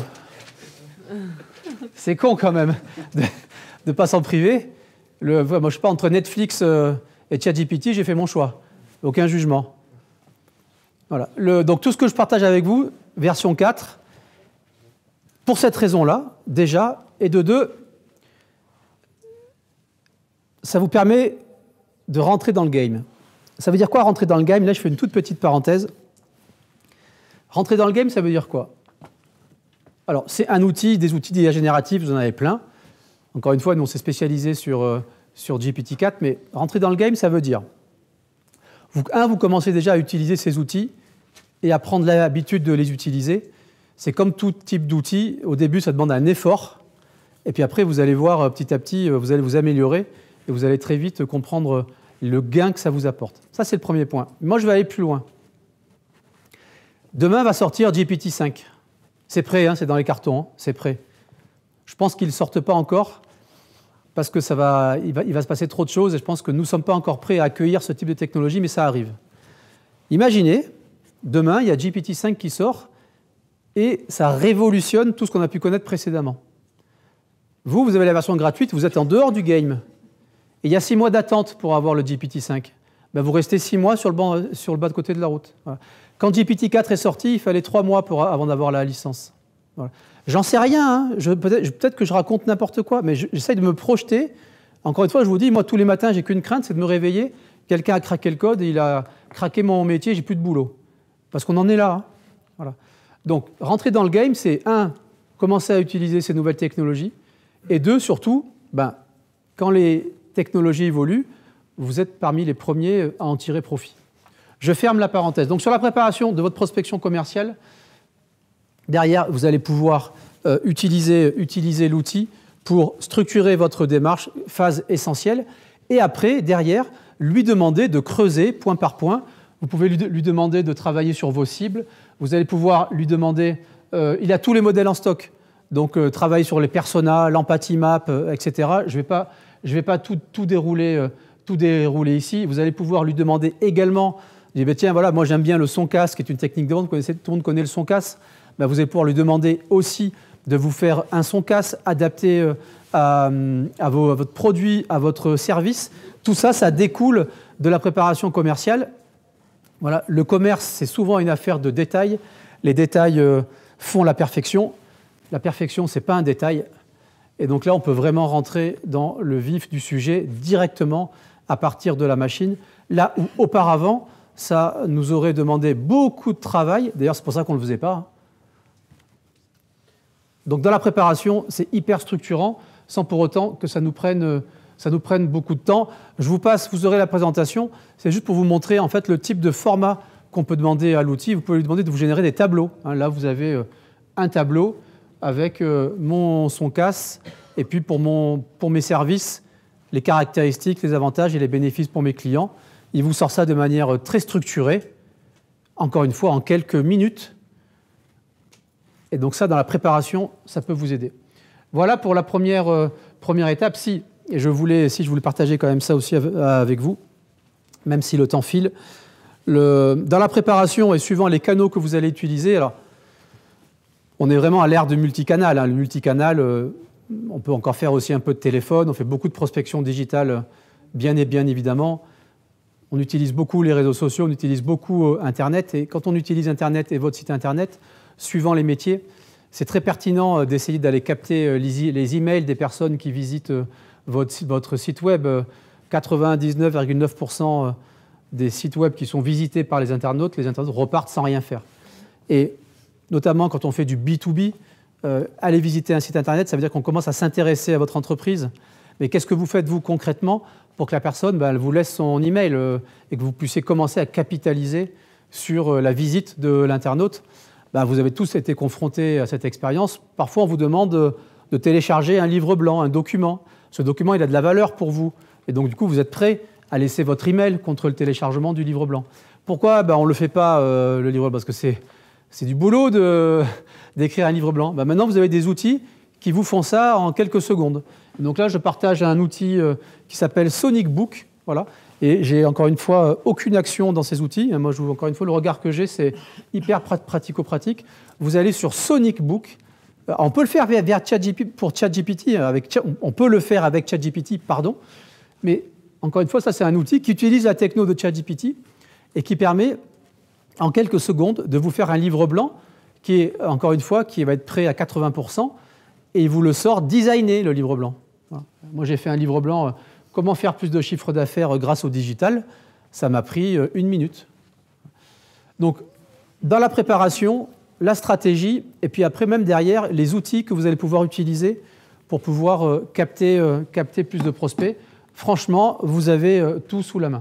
C'est con quand même de ne pas s'en priver. moi, je pas, entre Netflix euh, et ChatGPT, j'ai fait mon choix. Aucun jugement. Voilà. donc tout ce que je partage avec vous, version 4, pour cette raison-là, déjà, et de deux, ça vous permet de rentrer dans le game. Ça veut dire quoi rentrer dans le game Là, je fais une toute petite parenthèse. Rentrer dans le game, ça veut dire quoi Alors, c'est un outil, des outils d'IA générative, vous en avez plein. Encore une fois, nous, on s'est spécialisé sur, euh, sur GPT-4, mais rentrer dans le game, ça veut dire, un, vous commencez déjà à utiliser ces outils et à prendre l'habitude de les utiliser. C'est comme tout type d'outils, au début, ça demande un effort, et puis après, vous allez voir euh, petit à petit, euh, vous allez vous améliorer, et vous allez très vite comprendre le gain que ça vous apporte. Ça, c'est le premier point. Moi, je vais aller plus loin. Demain va sortir GPT-5. C'est prêt, hein, c'est dans les cartons, hein, c'est prêt. Je pense qu'il ne sortent pas encore parce que ça va il, va, va se passer trop de choses et je pense que nous ne sommes pas encore prêts à accueillir ce type de technologie, mais ça arrive. Imaginez, demain, il y a GPT-5 qui sort et ça révolutionne tout ce qu'on a pu connaître précédemment. Vous, vous avez la version gratuite, vous êtes en dehors du game il y a six mois d'attente pour avoir le GPT-5. Ben, vous restez six mois euh, sur le, bas de côté de la route. Quand GPT-4 est sorti, il fallait trois mois pour, avant d'avoir la licence. J'en sais rien, hein. peut-être que je raconte n'importe quoi, mais j'essaye de me projeter. Encore une fois, je vous dis, moi, tous les matins, j'ai qu'une crainte, c'est de me réveiller. Quelqu'un a craqué le code, et il a craqué mon métier, j'ai plus de boulot. Parce qu'on en est là. Hein. Donc, rentrer dans le game, c'est un, commencer à utiliser ces nouvelles technologies, et deux, surtout, ben, quand les technologie évolue, vous êtes parmi les premiers à en tirer profit. Je ferme la parenthèse. Donc sur la préparation de votre prospection commerciale, derrière, vous allez pouvoir euh, utiliser, utiliser l'outil pour structurer votre démarche, phase essentielle, et après, derrière, lui demander de creuser point par point. Vous pouvez lui, demander de travailler sur vos cibles, vous allez pouvoir lui demander, euh, il a tous les modèles en stock, donc euh, travailler sur les personas, l'empathie map, etc. Je ne vais pas je ne vais pas euh, tout, dérouler, ici. Vous allez pouvoir lui demander également, ben tiens, voilà, moi j'aime bien le son casse, qui est une technique de vente, tout le monde connaît le son casse. Ben, vous allez pouvoir lui demander aussi de vous faire un son casse adapté euh, à, votre produit, à votre service. Tout ça, ça découle de la préparation commerciale. le commerce, c'est souvent une affaire de détails. Les détails euh, font la perfection. La perfection, ce n'est pas un détail, et donc là, on peut vraiment rentrer dans le vif du sujet directement à partir de la machine, là où auparavant, ça nous aurait demandé beaucoup de travail. D'ailleurs, c'est pour ça qu'on ne le faisait pas. Hein. Donc dans la préparation, c'est hyper structurant, sans pour autant que ça nous prenne ça nous prenne beaucoup de temps. Je vous passe, vous aurez la présentation. C'est juste pour vous montrer en fait le type de format qu'on peut demander à l'outil. Vous pouvez lui demander de vous générer des tableaux. Hein. Là, vous avez euh, un tableau avec euh, son casse et puis pour, mes services, les caractéristiques, les avantages et les bénéfices pour mes clients. Il vous sort ça de manière euh, très structurée, encore une fois en quelques minutes. Et donc ça, dans la préparation, ça peut vous aider. Voilà pour la première, euh, étape. Si, je voulais, si je voulais partager quand même ça aussi avec vous, même si le temps file. dans la préparation et suivant les canaux que vous allez utiliser, on est vraiment à l'ère du multicanal. Hein. Le multicanal, euh, on peut encore faire aussi un peu de téléphone, on fait beaucoup de prospection digitale, euh, bien et bien évidemment. On utilise beaucoup les réseaux sociaux, on utilise beaucoup euh, Internet. Et quand on utilise Internet et votre site Internet, suivant les métiers, c'est très pertinent d'essayer d'aller capter les emails des personnes qui visitent votre, site web. 99,9% des sites web qui sont visités par les internautes, les internautes repartent sans rien faire. Et notamment quand on fait du B2B. Euh, aller visiter un site Internet, ça veut dire qu'on commence à s'intéresser à votre entreprise. Mais qu'est-ce que vous faites, vous, concrètement, pour que la personne ben, vous laisse son email euh, et que vous puissiez commencer à capitaliser sur euh, la visite de l'internaute ben, Vous avez tous été confrontés à cette expérience. Parfois, on vous demande de télécharger un livre blanc, un document. Ce document, il a de la valeur pour vous. Et donc, du coup, vous êtes prêt à laisser votre email contre le téléchargement du livre blanc. Pourquoi ben, on ne le fait pas, le livre blanc Parce que c'est c'est du boulot d'écrire un livre blanc. Bah, maintenant, vous avez des outils qui vous font ça en quelques secondes. Donc là, je partage un outil euh, qui s'appelle Sonic Book. Voilà. Et j'ai encore une fois euh, aucune action dans ces outils. Hein, moi, je vous, encore une fois, le regard que j'ai, c'est hyper pratico-pratique. Vous allez sur Sonic Book. Euh, on peut le faire ChatGPT, pour ChatGPT, hein, avec, on peut le faire avec ChatGPT, pardon. Mais encore une fois, ça, c'est un outil qui utilise la techno de ChatGPT et qui permet en quelques secondes de vous faire un livre blanc qui est, encore une fois, qui va être prêt à 80%, et il vous le sort designé, le livre blanc. Moi, j'ai fait un livre blanc, euh, comment faire plus de chiffres d'affaires euh, grâce au digital. Ça m'a pris euh, une minute. Donc, dans la préparation, la stratégie, et puis après, même derrière, les outils que vous allez pouvoir utiliser pour pouvoir capter, capter plus de prospects. Franchement, vous avez tout sous la main.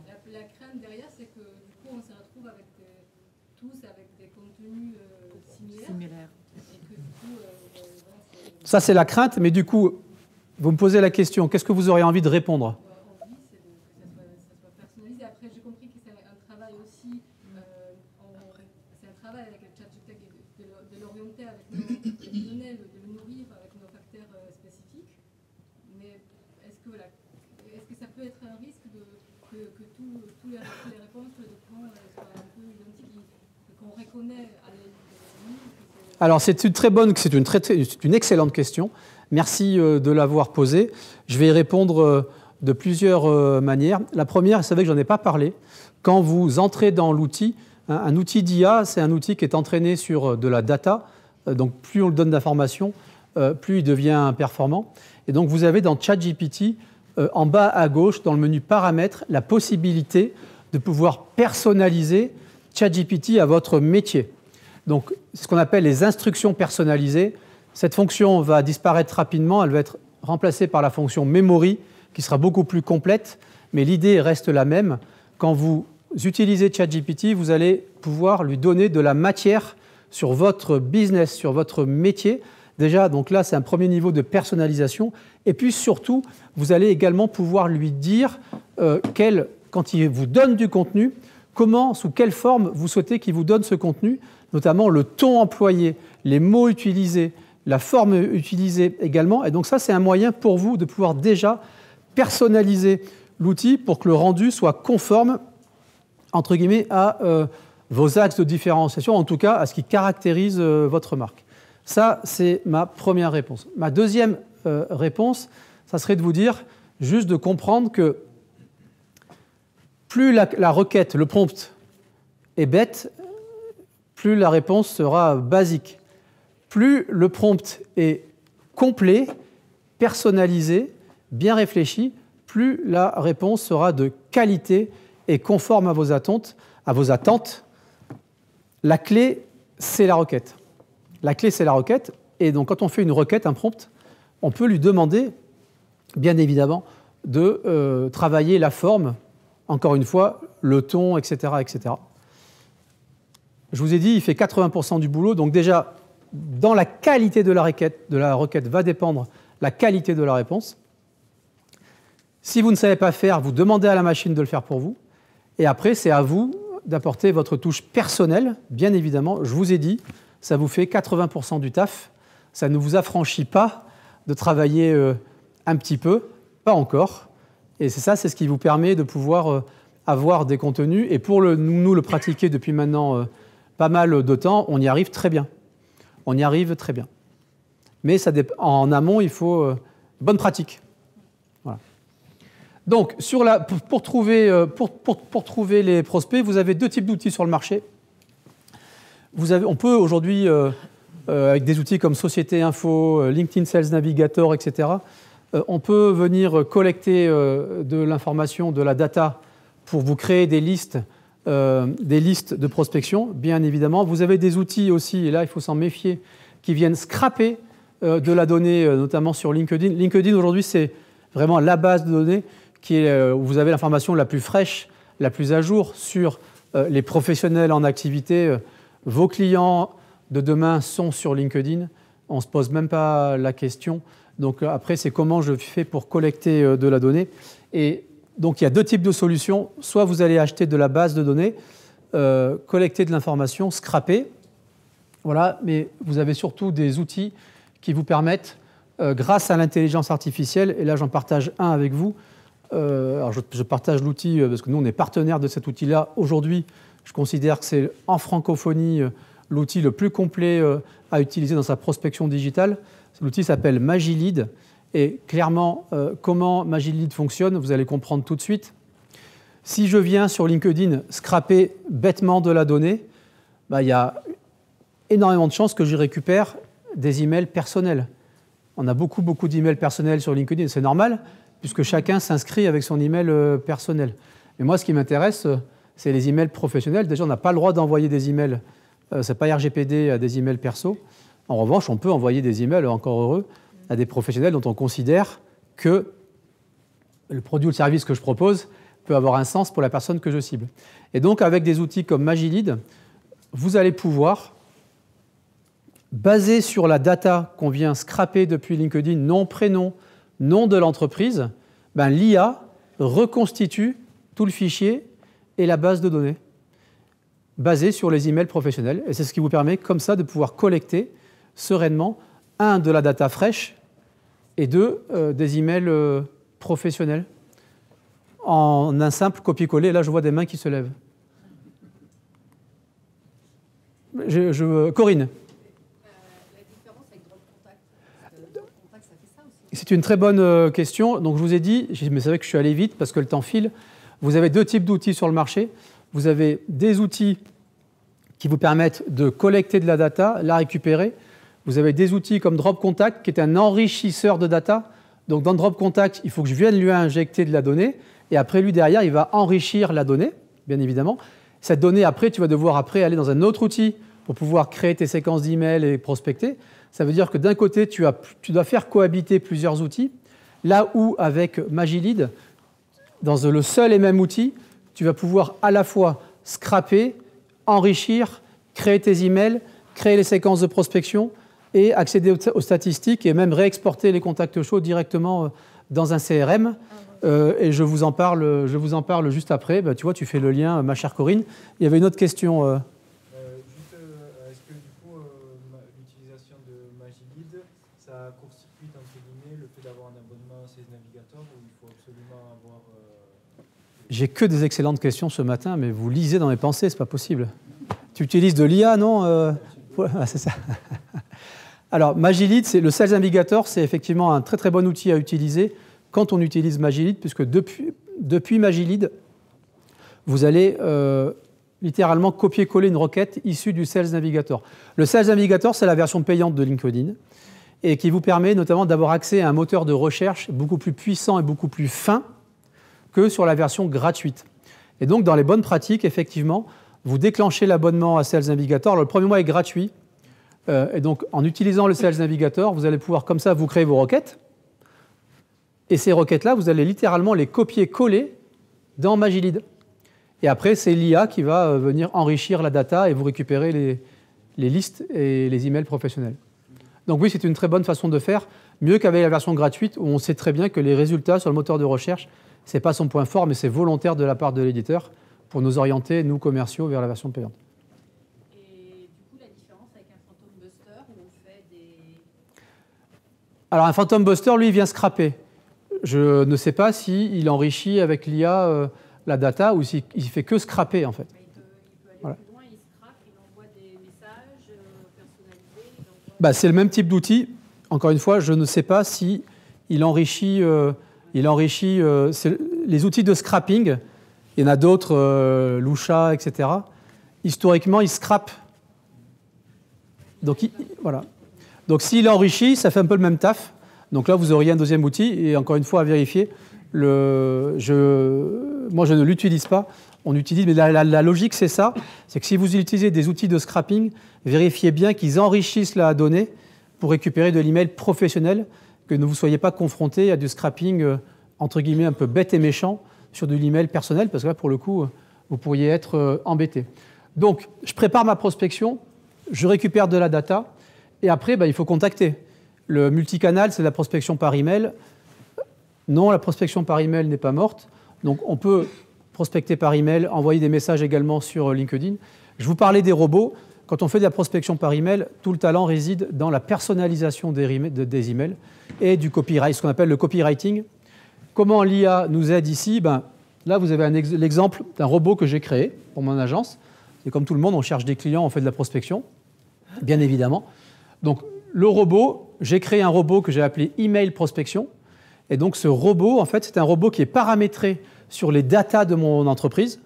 Ça c'est la crainte, mais du coup, vous me posez la question, qu'est-ce que vous auriez envie de répondre c'est que personnalisé. Après, j'ai compris que c'est un travail aussi, euh, c'est un travail avec le tchat et de l'orienter avec nos données, de le nourrir avec nos facteurs euh, spécifiques. Mais est-ce que ça peut être un risque que tous les réponses, soient document un peu qu'on reconnaît alors c'est une très bonne, c'est une, excellente question. Merci euh, de l'avoir posée. Je vais y répondre euh, de plusieurs euh, manières. La première, vous savez que n'en ai pas parlé. Quand vous entrez dans l'outil, un outil d'IA, c'est un outil qui est entraîné sur de la data. Donc plus on le donne d'informations, plus il devient performant. Et donc vous avez dans ChatGPT, en bas à gauche, dans le menu paramètres, la possibilité de pouvoir personnaliser ChatGPT à votre métier. Donc, ce qu'on appelle les instructions personnalisées. Cette fonction va disparaître rapidement, elle va être remplacée par la fonction memory, qui sera beaucoup plus complète, mais l'idée reste la même. Quand vous utilisez ChatGPT, vous allez pouvoir lui donner de la matière sur votre business, sur votre métier. Déjà, donc là, c'est un premier niveau de personnalisation. Et puis surtout, vous allez également pouvoir lui dire euh, quand il vous donne du contenu, comment, sous quelle forme vous souhaitez qu'il vous donne ce contenu, notamment le ton employé, les mots utilisés, la forme utilisée également. Et donc ça, c'est un moyen pour vous de pouvoir déjà personnaliser l'outil pour que le rendu soit conforme, entre guillemets, à euh, vos axes de différenciation, en tout cas à ce qui caractérise euh, votre marque. Ça, c'est ma première réponse. Ma deuxième euh, réponse, ça serait de vous dire juste de comprendre que plus la, requête, le prompt est bête, plus la réponse sera basique. Plus le prompt est complet, personnalisé, bien réfléchi, plus la réponse sera de qualité et conforme à vos attentes. À vos attentes. La clé, c'est la requête. La clé, c'est la requête. Et donc, quand on fait une requête, un prompt, on peut lui demander, bien évidemment, de euh, travailler la forme encore une fois, le ton, etc., etc. Je vous ai dit, il fait 80% du boulot. Donc déjà, dans la qualité de la, requête, de la requête va dépendre la qualité de la réponse. Si vous ne savez pas faire, vous demandez à la machine de le faire pour vous. Et après, c'est à vous d'apporter votre touche personnelle, bien évidemment. Je vous ai dit, ça vous fait 80% du taf. Ça ne vous affranchit pas de travailler euh, un petit peu, pas encore. Et c'est ça, c'est ce qui vous permet de pouvoir euh, avoir des contenus. Et pour nous, le pratiquer depuis maintenant euh, pas mal de temps, on y arrive très bien. On y arrive très bien. Mais en amont, il faut euh, bonne pratique. Donc, pour, trouver, les prospects, vous avez deux types d'outils sur le marché. on peut aujourd'hui, avec des outils comme Société Info, LinkedIn Sales Navigator, etc., euh, on peut venir collecter euh, de l'information, de la data, pour vous créer des listes, euh, des listes de prospection, bien évidemment. Vous avez des outils aussi, et là, il faut s'en méfier, qui viennent scraper de la donnée, notamment sur LinkedIn. LinkedIn, aujourd'hui, c'est vraiment la base de données qui où vous avez l'information la plus fraîche, la plus à jour sur les professionnels en activité. Vos clients de demain sont sur LinkedIn. On ne se pose même pas la question. Donc euh, après, c'est comment je fais pour collecter euh, de la donnée. Et donc il y a deux types de solutions. Soit vous allez acheter de la base de données, euh, collecter de l'information, scraper. Voilà, mais vous avez surtout des outils qui vous permettent, grâce à l'intelligence artificielle, et là j'en partage un avec vous, alors je, je partage l'outil parce que nous on est partenaire de cet outil-là. Aujourd'hui, je considère que c'est en francophonie l'outil le plus complet à utiliser dans sa prospection digitale. L'outil s'appelle MagiLead Et clairement, euh, comment MagiLead fonctionne, vous allez comprendre tout de suite. Si je viens sur LinkedIn scraper bêtement de la donnée, bah, il y a énormément de chances que je récupère des emails personnels. On a beaucoup, beaucoup d'emails personnels sur LinkedIn, c'est normal, puisque chacun s'inscrit avec son email euh, personnel. Mais moi, ce qui m'intéresse, euh, c'est les emails professionnels. Déjà, on n'a pas le droit d'envoyer des emails, c'est pas RGPD, à des emails perso. En revanche, on peut envoyer des emails, encore heureux, à des professionnels dont on considère que le produit ou le service que je propose peut avoir un sens pour la personne que je cible. Et donc, avec des outils comme Magilid, vous allez pouvoir, basé sur la data qu'on vient scraper depuis LinkedIn, nom, prénom, nom de l'entreprise, ben, l'IA reconstitue tout le fichier et la base de données basée sur les emails professionnels. Et c'est ce qui vous permet, comme ça, de pouvoir collecter sereinement, un, de la data fraîche, et deux, euh, des emails euh, professionnels. En un simple copier-coller, là je vois des mains qui se lèvent. Je, Corinne. C'est une très bonne euh, question. Donc, je vous ai dit, mais c'est vrai que je suis allé vite parce que le temps file. Vous avez deux types d'outils sur le marché. Vous avez des outils qui vous permettent de collecter de la data, la récupérer, vous avez des outils comme Drop Contact, qui est un enrichisseur de data. Donc dans Drop Contact, il faut que je vienne lui injecter de la donnée, et après lui derrière, il va enrichir la donnée, bien évidemment. Cette donnée, après, tu vas devoir après aller dans un autre outil pour pouvoir créer tes séquences d'emails et prospecter. Ça veut dire que d'un côté, tu, as, tu dois faire cohabiter plusieurs outils, là où avec Magilid, dans le seul et même outil, tu vas pouvoir à la fois scraper, enrichir, créer tes emails, créer les séquences de prospection, et accéder aux, statistiques et même réexporter les contacts chauds directement euh, dans un CRM. Ah euh, et je vous en parle, je vous en parle juste après. Bah, tu vois, tu fais le lien, ma chère Corinne. Il y avait une autre question. Euh. juste, est-ce que du coup, l'utilisation de ça constitue le fait d'avoir un abonnement à navigateurs il faut absolument avoir. J'ai que des excellentes questions ce matin, mais vous lisez dans mes pensées, c'est pas possible. Tu utilises de l'IA, non C'est ça. Alors, Magilite, c'est le Sales Navigator, c'est effectivement un très très bon outil à utiliser quand on utilise Magilite, puisque depuis, depuis vous allez euh, littéralement copier-coller une requête issue du Sales Navigator. Le Sales Navigator, c'est la version payante de LinkedIn et qui vous permet notamment d'avoir accès à un moteur de recherche beaucoup plus puissant et beaucoup plus fin que sur la version gratuite. Et donc, dans les bonnes pratiques, effectivement, vous déclenchez l'abonnement à Sales Navigator. le premier mois est gratuit. Euh, et donc, en utilisant le Sales Navigator, vous allez pouvoir comme ça vous créer vos requêtes. Et ces requêtes-là, vous allez littéralement les copier-coller dans Magilid. Et après, c'est l'IA qui va euh, venir enrichir la data et vous récupérer les, les listes et les emails professionnels. Donc oui, c'est une très bonne façon de faire, mieux qu'avec la version gratuite où on sait très bien que les résultats sur le moteur de recherche, ce n'est pas son point fort, mais c'est volontaire de la part de l'éditeur pour nous orienter, nous commerciaux, vers la version payante. Alors un Phantom Buster, lui, vient scraper. Je ne sais pas s'il il enrichit avec l'IA euh, la data ou s'il ne fait que scraper, en fait. Bah, c'est le même type d'outil. Encore une fois, je ne sais pas si il enrichit, euh, il enrichit euh, les outils de scrapping. Il y en a d'autres, Lucha, etc. Historiquement, il scrape. Donc, il, voilà. Donc s'il enrichit, ça fait un peu le même taf. Donc là, vous auriez un deuxième outil, et encore une fois, à vérifier. moi, je ne l'utilise pas. On utilise, mais la, logique, c'est ça. C'est que si vous utilisez des outils de scrapping, vérifiez bien qu'ils enrichissent la donnée pour récupérer de l'email professionnel, que ne vous soyez pas confronté à du scrapping, euh, entre guillemets, un peu bête et méchant sur de l'email personnel, parce que là, pour le coup, euh, vous pourriez être euh, embêté. Donc, je prépare ma prospection, je récupère de la data, et après, bah, il faut contacter. Le multicanal, c'est la prospection par email. Non, la prospection par email n'est pas morte. Donc on peut prospecter par email, envoyer des messages également sur euh, LinkedIn. Je vous parlais des robots. Quand on fait de la prospection par email, tout le talent réside dans la personnalisation des, emails et du copyright, ce qu'on appelle le copywriting. Comment l'IA nous aide ici ben, Là, vous avez l'exemple d'un robot que j'ai créé pour mon agence. Et comme tout le monde, on cherche des clients, on fait de la prospection, bien évidemment. Donc le robot, j'ai créé un robot que j'ai appelé Email Prospection. Et donc ce robot, en fait, c'est un robot qui est paramétré sur les datas de mon entreprise.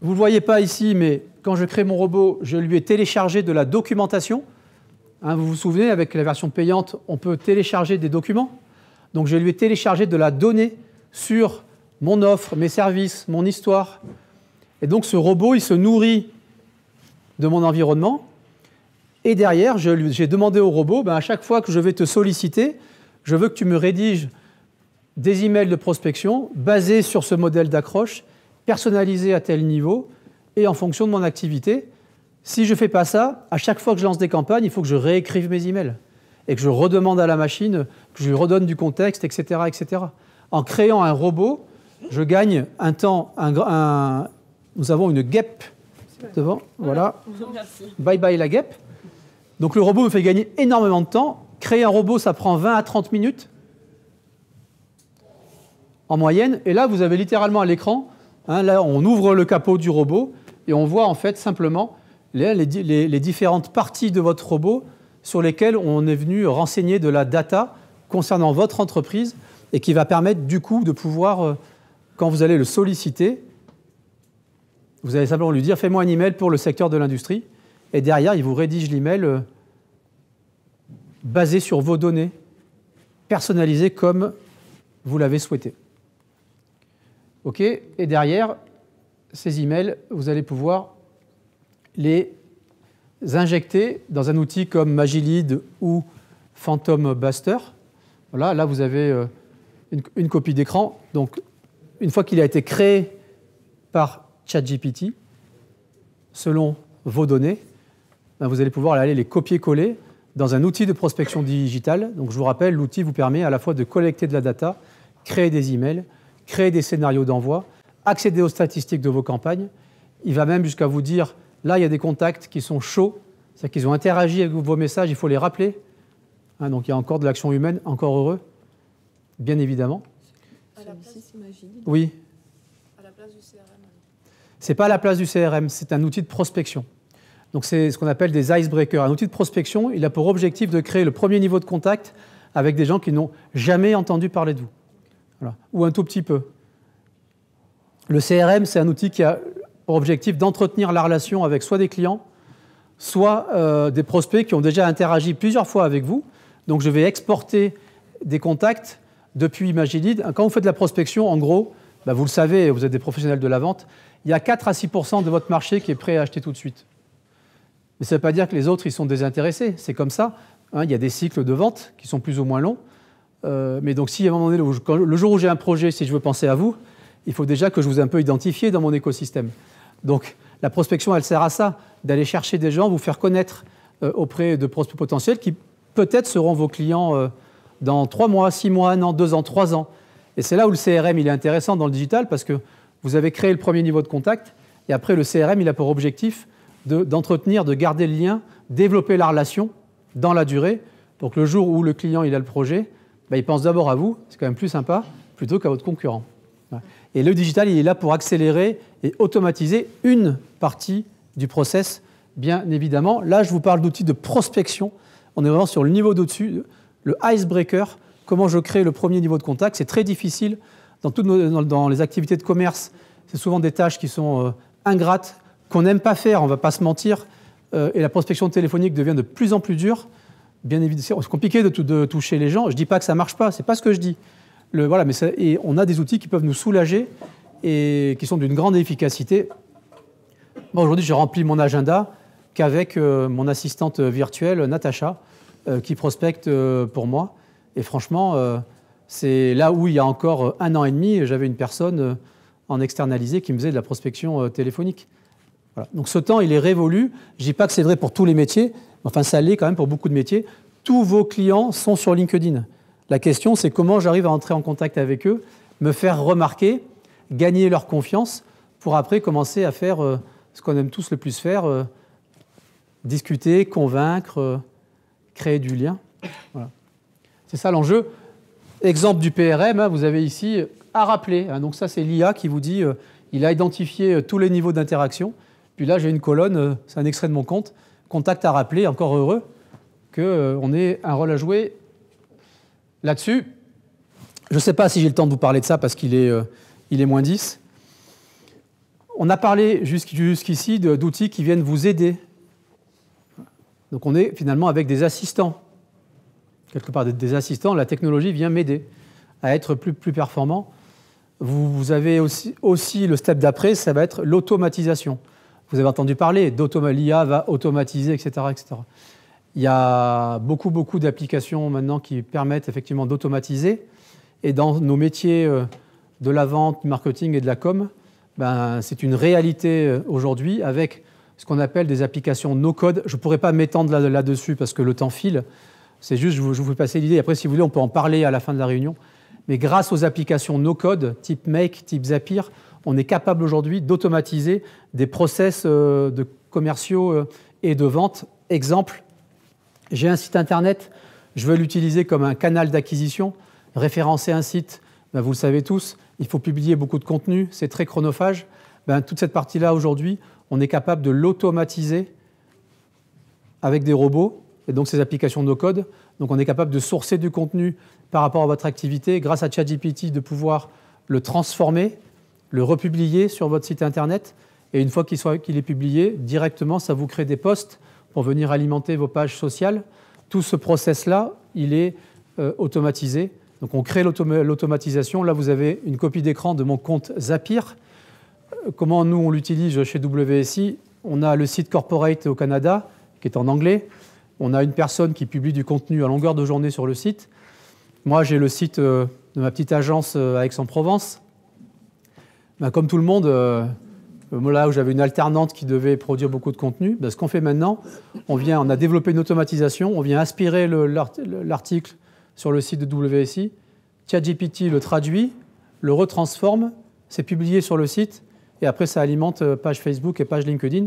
Vous ne le voyez pas ici, mais quand je crée mon robot, je lui ai téléchargé de la documentation. Hein, vous vous souvenez, avec la version payante, on peut télécharger des documents. Donc je lui ai téléchargé de la donnée sur mon offre, mes services, mon histoire. Et donc ce robot, il se nourrit de mon environnement. Et derrière, j'ai demandé au robot, ben, à chaque fois que je vais te solliciter, je veux que tu me rédiges des emails de prospection basés sur ce modèle d'accroche, personnalisés à tel niveau et en fonction de mon activité. Si je ne fais pas ça, à chaque fois que je lance des campagnes, il faut que je réécrive mes emails et que je redemande à la machine, que je lui redonne du contexte, etc. etc. En créant un robot, je gagne un temps, un, nous avons une guêpe devant, voilà. Bye bye la guêpe. Donc le robot me fait gagner énormément de temps. Créer un robot, ça prend 20 à 30 minutes en moyenne. Et là, vous avez littéralement à l'écran, hein, là, on ouvre le capot du robot et on voit en fait simplement les, différentes parties de votre robot sur lesquelles on est venu renseigner de la data concernant votre entreprise et qui va permettre du coup de pouvoir, euh, quand vous allez le solliciter, vous allez simplement lui dire fais-moi un email pour le secteur de l'industrie et derrière, il vous rédige l'email euh, basé sur vos données, personnalisé comme vous l'avez souhaité. OK Et derrière, ces emails, vous allez pouvoir les injecter dans un outil comme Magilead ou Phantom Buster. Voilà, là, vous avez euh, une, une, copie d'écran. Donc, une fois qu'il a été créé par ChatGPT, selon vos données, ben, vous allez pouvoir aller les copier-coller dans un outil de prospection digitale. Donc je vous rappelle, l'outil vous permet à la fois de collecter de la data, créer des emails, créer des scénarios d'envoi, accéder aux statistiques de vos campagnes. Il va même jusqu'à vous dire, là, il y a des contacts qui sont chauds, c'est-à-dire qu'ils ont interagi avec vos messages, il faut les rappeler. Hein, donc il y a encore de l'action humaine, encore heureux, bien évidemment. À oui. À la place du CRM. C'est pas à la place du CRM, c'est un outil de prospection. Donc c'est ce qu'on appelle des icebreakers. Un outil de prospection, il a pour objectif de créer le premier niveau de contact avec des gens qui n'ont jamais entendu parler de vous. Ou un tout petit peu. Le CRM, c'est un outil qui a pour objectif d'entretenir la relation avec soit des clients, soit euh, des prospects qui ont déjà interagi plusieurs fois avec vous. Donc je vais exporter des contacts depuis Imagilead. Quand vous faites de la prospection, en gros, bah, vous le savez, vous êtes des professionnels de la vente, il y a 4 à 6 de votre marché qui est prêt à acheter tout de suite. Mais ça ne veut pas dire que les autres, ils sont désintéressés. C'est comme ça. Hein. il y a des cycles de vente qui sont plus ou moins longs. Euh, mais donc, si à un moment donné, le jour où j'ai un projet, si je veux penser à vous, il faut déjà que je vous ai un peu identifié dans mon écosystème. Donc, la prospection, elle sert à ça, d'aller chercher des gens, vous faire connaître euh, auprès de prospects potentiels qui peut-être seront vos clients euh, dans 3 mois, 6 mois, 1 an, 2 ans, 3 ans. Et c'est là où le CRM, il est intéressant dans le digital parce que vous avez créé le premier niveau de contact et après, le CRM, il a pour objectif d'entretenir, de, garder le lien, développer la relation dans la durée. Donc le jour où le client il a le projet, bah, il pense d'abord à vous, c'est quand même plus sympa, plutôt qu'à votre concurrent. Et le digital, il est là pour accélérer et automatiser une partie du process, bien évidemment. Là, je vous parle d'outils de prospection. On est vraiment sur le niveau d'au-dessus, le icebreaker, comment je crée le premier niveau de contact. C'est très difficile dans, toutes dans, les activités de commerce. C'est souvent des tâches qui sont euh, ingrates, qu'on n'aime pas faire, on ne va pas se mentir, euh, et la prospection téléphonique devient de plus en plus dure. Bien évidemment, c'est compliqué de, toucher les gens. Je ne dis pas que ça ne marche pas, ce n'est pas ce que je dis. voilà, mais on a des outils qui peuvent nous soulager et qui sont d'une grande efficacité. Bon, aujourd'hui, j'ai rempli mon agenda qu'avec euh, mon assistante virtuelle, Natacha, euh, qui prospecte pour moi. Et franchement, c'est là où il y a encore un an et demi, j'avais une personne en externalisé qui me faisait de la prospection téléphonique. Donc ce temps, il est révolu. Je ne dis pas que c'est vrai pour tous les métiers, mais enfin ça l'est quand même pour beaucoup de métiers. Tous vos clients sont sur LinkedIn. La question, c'est comment j'arrive à entrer en contact avec eux, me faire remarquer, gagner leur confiance, pour après commencer à faire euh, ce qu'on aime tous le plus faire, euh, discuter, convaincre, euh, créer du lien. C'est ça l'enjeu. Exemple du PRM, hein, vous avez ici à rappeler. Hein. donc ça, c'est l'IA qui vous dit, il a identifié tous les niveaux d'interaction. Puis là, j'ai une colonne, euh, c'est un extrait de mon compte, contact à rappeler, encore heureux, qu'on euh, ait un rôle à jouer là-dessus. Je ne sais pas si j'ai le temps de vous parler de ça parce qu'il est, euh, moins 10. On a parlé jusqu'ici d'outils qui viennent vous aider. Donc on est finalement avec des assistants. Quelque part des assistants, la technologie vient m'aider à être plus, performant. Vous, vous avez aussi, aussi le step d'après, ça va être l'automatisation. Vous avez entendu parler l'IA va automatiser, etc., etc. Il y a beaucoup, beaucoup d'applications maintenant qui permettent effectivement d'automatiser. Et dans nos métiers euh, de la vente, du marketing et de la com, ben, c'est une réalité euh, aujourd'hui avec ce qu'on appelle des applications no-code. Je ne pourrais pas m'étendre là-dessus parce que le temps file. C'est juste, je vous, je vous passer l'idée. Après, si vous voulez, on peut en parler à la fin de la réunion. Mais grâce aux applications no-code, type Make, type Zapier, on est capable aujourd'hui d'automatiser des process euh, de commerciaux euh, et de vente. Exemple, j'ai un site internet, je veux l'utiliser comme un canal d'acquisition, référencer un site, ben, vous le savez tous, il faut publier beaucoup de contenu, c'est très chronophage. Ben, toute cette partie-là aujourd'hui, on est capable de l'automatiser avec des robots et donc ces applications no code. Donc on est capable de sourcer du contenu par rapport à votre activité grâce à ChatGPT, de pouvoir le transformer, le republier sur votre site internet. Et une fois qu'il qu'il est publié, directement, ça vous crée des posts pour venir alimenter vos pages sociales. Tout ce process-là, il est euh, automatisé. Donc on crée l'automatisation. Là, vous avez une copie d'écran de mon compte Zapier. Euh, comment nous, on l'utilise chez WSI On a le site corporate au Canada, qui est en anglais. On a une personne qui publie du contenu à longueur de journée sur le site. Moi, j'ai le site euh, de ma petite agence à Aix-en-Provence. Bah, comme tout le monde, euh, là où j'avais une alternante qui devait produire beaucoup de contenu, bah, ce qu'on fait maintenant, on, a développé une automatisation, on vient aspirer l'article sur le site de WSI, ChatGPT le traduit, le retransforme, c'est publié sur le site, et après ça alimente euh, page Facebook et page LinkedIn.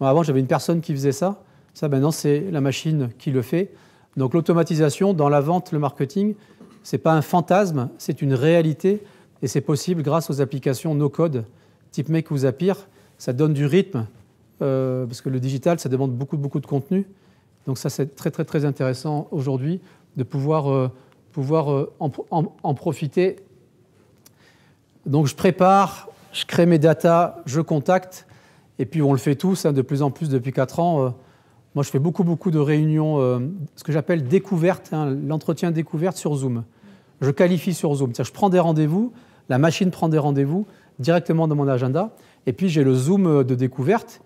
avant, j'avais une personne qui faisait ça, ça maintenant c'est la machine qui le fait. Donc l'automatisation dans la vente, le marketing, ce n'est pas un fantasme, c'est une réalité. Et c'est possible grâce aux applications no-code, type Make ou Zapier. Ça donne du rythme, euh, parce que le digital, ça demande beaucoup, beaucoup de contenu. Donc ça, c'est très, très, très intéressant aujourd'hui de pouvoir, euh, pouvoir euh, en, profiter. Donc je prépare, je crée mes datas, je contacte, et puis on le fait tous, hein, de plus en plus depuis 4 ans. moi, je fais beaucoup, beaucoup de réunions, ce que j'appelle découverte, hein, l'entretien découverte sur Zoom. Je qualifie sur Zoom. Je prends des rendez-vous, la machine prend des rendez-vous directement dans mon agenda. Et puis j'ai le zoom de découverte.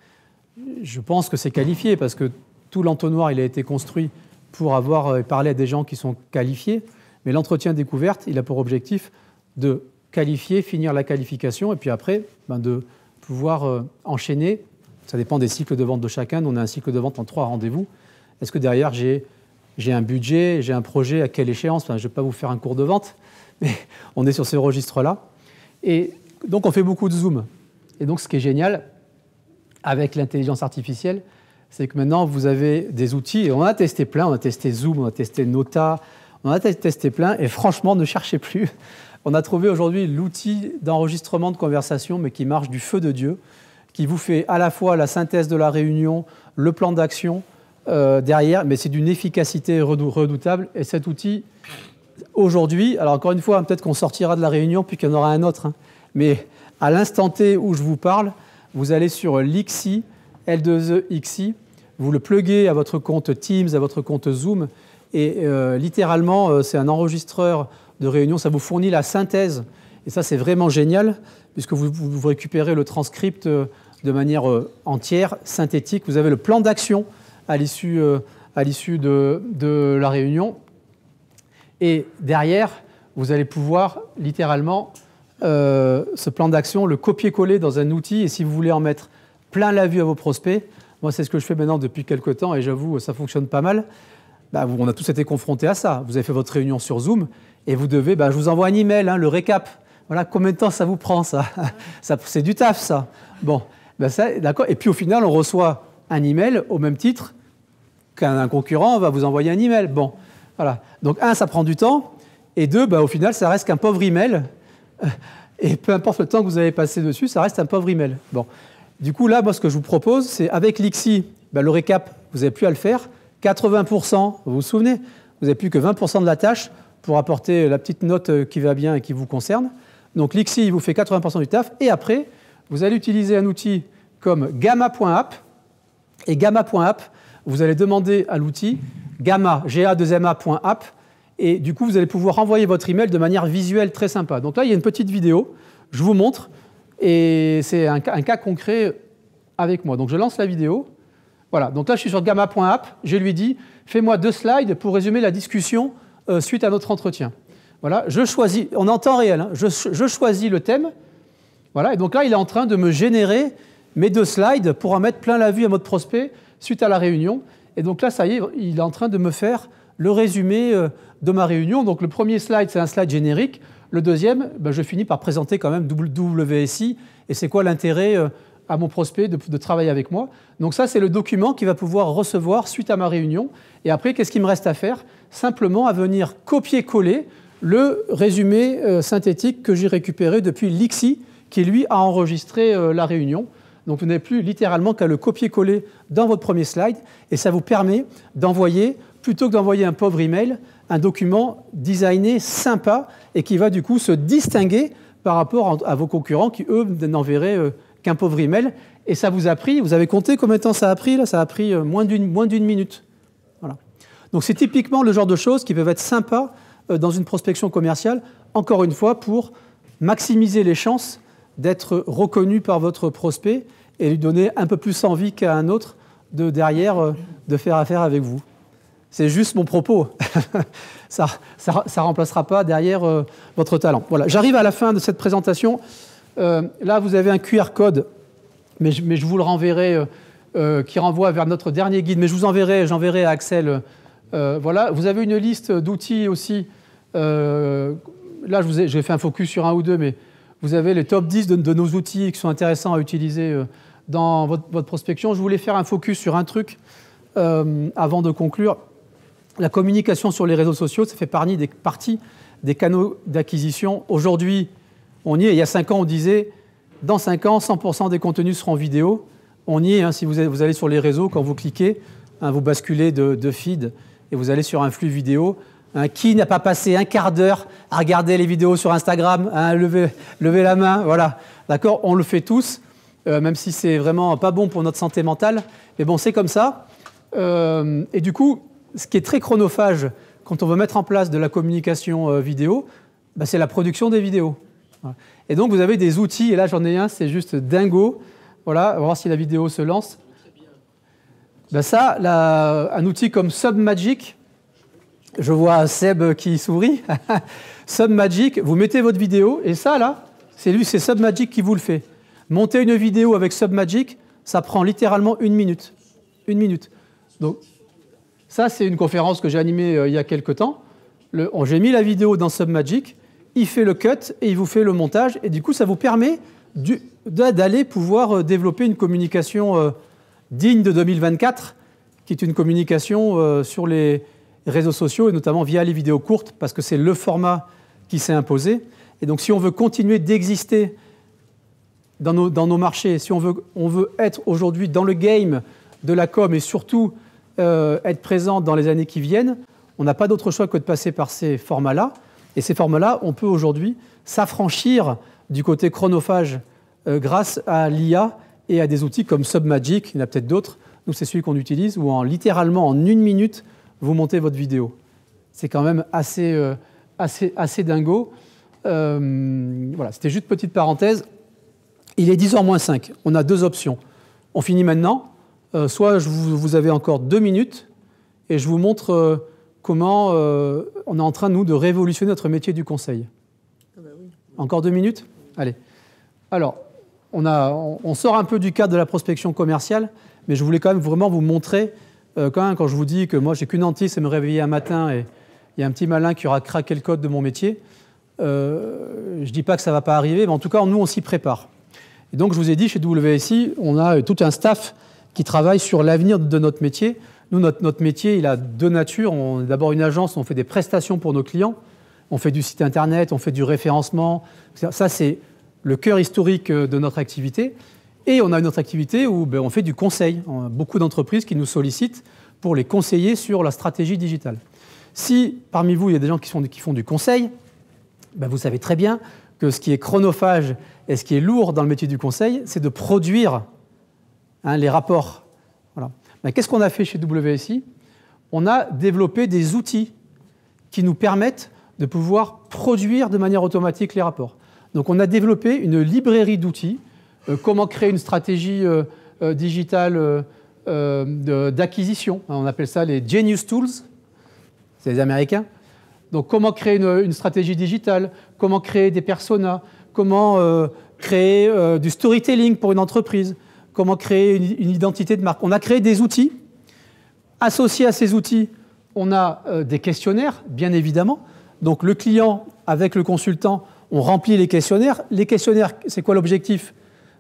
Je pense que c'est qualifié parce que tout l'entonnoir, il a été construit pour avoir parlé à des gens qui sont qualifiés. Mais l'entretien découverte, il a pour objectif de qualifier, finir la qualification, et puis après, ben, de pouvoir euh, enchaîner. Ça dépend des cycles de vente de chacun. on a un cycle de vente en trois rendez-vous. Est-ce que derrière, j'ai, un budget, j'ai un projet, à quelle échéance Je ne vais pas vous faire un cours de vente, on est sur ce registre-là. Et donc on fait beaucoup de zoom. Et donc ce qui est génial avec l'intelligence artificielle, c'est que maintenant vous avez des outils, et on a testé plein, on a testé Zoom, on a testé Nota, on a testé plein, et franchement ne cherchez plus. On a trouvé aujourd'hui l'outil d'enregistrement de conversation, mais qui marche du feu de Dieu, qui vous fait à la fois la synthèse de la réunion, le plan d'action euh, derrière, mais c'est d'une efficacité redoutable. Et cet outil, aujourd'hui, alors encore une fois, hein, peut-être qu'on sortira de la réunion puis qu'il y en aura un autre, hein. mais à l'instant T où je vous parle, vous allez sur l'XI, L2EXI, e vous le pluguez à votre compte Teams, à votre compte Zoom, et euh, littéralement, euh, c'est un enregistreur de réunion, ça vous fournit la synthèse, et ça c'est vraiment génial, puisque vous, récupérez le transcript euh, de manière entière, synthétique, vous avez le plan d'action à l'issue de la réunion, et derrière, vous allez pouvoir littéralement euh, ce plan d'action, le copier-coller dans un outil. Et si vous voulez en mettre plein la vue à vos prospects, moi c'est ce que je fais maintenant depuis quelques temps et j'avoue ça fonctionne pas mal. Bah, on a tous été confrontés à ça. Vous avez fait votre réunion sur Zoom et vous devez, bah, je vous envoie un email, hein, le récap. Voilà, combien de temps ça vous prend ça, C'est du taf ça. Bon, bah, d'accord. Et puis au final, on reçoit un email au même titre qu'un concurrent va vous envoyer un email. Bon, voilà. Donc, un, ça prend du temps. Et deux, bah, au final, ça reste qu'un pauvre email. Et peu importe le temps que vous avez passé dessus, ça reste un pauvre email. Bon. Du coup, là, moi, ce que je vous propose, c'est avec l'IXI, bah, le récap, vous n'avez plus à le faire. 80%, vous vous souvenez, vous n'avez plus que 20% de la tâche pour apporter la petite note euh, qui va bien et qui vous concerne. Donc l'IXI vous fait 80% du taf. Et après, vous allez utiliser un outil comme gamma.app. Et gamma.app, vous allez demander à l'outil gamma, 2 maapp et du coup, vous allez pouvoir envoyer votre email de manière visuelle très sympa. Donc là, il y a une petite vidéo, je vous montre, et c'est un, cas concret avec moi. Donc je lance la vidéo. Voilà, donc là, je suis sur gamma.app, je lui dis, fais-moi deux slides pour résumer la discussion euh, suite à notre entretien. Voilà, je choisis, on est en temps réel, hein. je, je, choisis le thème. Voilà, et donc là, il est en train de me générer mes deux slides pour en mettre plein la vue à votre prospect suite à la réunion. Et donc là, ça y est, il est en train de me faire le résumé euh, de ma réunion. Donc le premier slide, c'est un slide générique. Le deuxième, ben, je finis par présenter quand même WSI et c'est quoi l'intérêt euh, à mon prospect de, travailler avec moi. Donc ça, c'est le document qu'il va pouvoir recevoir suite à ma réunion. Et après, qu'est-ce qu'il me reste à faire Simplement à venir copier-coller le résumé euh, synthétique que j'ai récupéré depuis l'IXI, qui lui a enregistré la réunion. Donc vous n'avez plus littéralement qu'à le copier-coller dans votre premier slide et ça vous permet d'envoyer, plutôt que d'envoyer un pauvre email, un document designé sympa et qui va du coup se distinguer par rapport à vos concurrents qui, eux, n'enverraient euh, qu'un pauvre email. Et ça vous a pris, vous avez compté combien de temps ça a pris Là, ça a pris euh, moins d'une minute. Voilà. Donc c'est typiquement le genre de choses qui peuvent être sympas euh, dans une prospection commerciale, encore une fois, pour maximiser les chances d'être reconnu par votre prospect et lui donner un peu plus envie qu'à un autre de derrière euh, de faire affaire avec vous. C'est juste mon propos. ça ne remplacera pas derrière euh, votre talent. Voilà, j'arrive à la fin de cette présentation. Euh, là, vous avez un QR code, mais je, mais je vous le renverrai, qui renvoie vers notre dernier guide. Mais je vous enverrai, j'enverrai à Axel. voilà, vous avez une liste d'outils aussi. là, j'ai fait un focus sur un ou deux, mais vous avez les top 10 de, nos outils qui sont intéressants à utiliser euh, dans votre, prospection. Je voulais faire un focus sur un truc euh, avant de conclure. La communication sur les réseaux sociaux, ça fait partie des, canaux d'acquisition. Aujourd'hui, on y est. Il y a 5 ans, on disait, dans 5 ans, 100% des contenus seront vidéo. On y est. Hein. si vous, allez sur les réseaux, quand vous cliquez, hein, vous basculez de, de feed et vous allez sur un flux vidéo. Hein, qui n'a pas passé un quart d'heure à regarder les vidéos sur Instagram à hein, lever, la main, voilà. D'accord On le fait tous, euh, même si c'est vraiment pas bon pour notre santé mentale. Mais bon, c'est comme ça. Euh, et du coup, ce qui est très chronophage quand on veut mettre en place de la communication euh, vidéo, bah, c'est la production des vidéos. Et donc, vous avez des outils. Et là, j'en ai un, c'est juste dingo. Voilà, on va voir si la vidéo se lance. Bah, ça, un outil comme Submagic, je vois Seb qui sourit. Submagic, vous mettez votre vidéo et ça là, c'est lui, c'est Submagic qui vous le fait. Monter une vidéo avec Submagic, ça prend littéralement une minute. Une minute. Donc, ça, c'est une conférence que j'ai animée euh, il y a quelques temps. J'ai mis la vidéo dans Submagic, il fait le cut et il vous fait le montage. Et du coup, ça vous permet d'aller pouvoir euh, développer une communication euh, digne de 2024, qui est une communication sur les, réseaux sociaux et notamment via les vidéos courtes parce que c'est le format qui s'est imposé. Et donc si on veut continuer d'exister dans nos, dans nos, marchés, si on veut, on veut être aujourd'hui dans le game de la com et surtout euh, être présent dans les années qui viennent, on n'a pas d'autre choix que de passer par ces formats-là. Et ces formats-là, on peut aujourd'hui s'affranchir du côté chronophage euh, grâce à l'IA et à des outils comme Submagic, il y en a peut-être d'autres, nous c'est celui qu'on utilise, où en, littéralement en une minute, vous montez votre vidéo. C'est quand même assez, euh, assez, assez dingo. Euh, voilà, c'était juste petite parenthèse. Il est 10h moins 5. On a deux options. On finit maintenant. Euh, soit vous, avez encore deux minutes et je vous montre comment on est en train, nous, de révolutionner notre métier du conseil. Ah bah encore deux minutes Allez. Alors, on, a, on, sort un peu du cadre de la prospection commerciale, mais je voulais quand même vraiment vous montrer euh, quand je vous dis que moi, j'ai qu'une hantise, c'est me réveiller un matin et il y a un petit malin qui aura craqué le code de mon métier. Euh, je ne dis pas que ça ne va pas arriver, mais en tout cas, nous, on s'y prépare. Et donc, je vous ai dit, chez WSI, on a tout un staff qui travaille sur l'avenir de notre métier. Nous, notre, notre, métier, il a deux natures. On est d'abord une agence, on fait des prestations pour nos clients. On fait du site Internet, on fait du référencement. Ça, c'est le cœur historique euh, de notre activité. Et on a une autre activité où ben, on fait du conseil. beaucoup d'entreprises qui nous sollicitent pour les conseiller sur la stratégie digitale. Si parmi vous, il y a des gens qui, font du conseil, ben, vous savez très bien que ce qui est chronophage et ce qui est lourd dans le métier du conseil, c'est de produire hein, les rapports. Ben, qu'est-ce qu'on a fait chez WSI On a développé des outils qui nous permettent de pouvoir produire de manière automatique les rapports. Donc on a développé une librairie d'outils euh, comment créer une stratégie euh, euh, digitale d'acquisition. Hein, on appelle ça les Genius Tools, c'est les Américains. Donc comment créer une, stratégie digitale, comment créer des personas, comment créer du storytelling pour une entreprise, comment créer une, identité de marque. On a créé des outils. Associés à ces outils, on a des questionnaires, bien évidemment. Donc le client avec le consultant, on remplit les questionnaires. Les questionnaires, c'est quoi l'objectif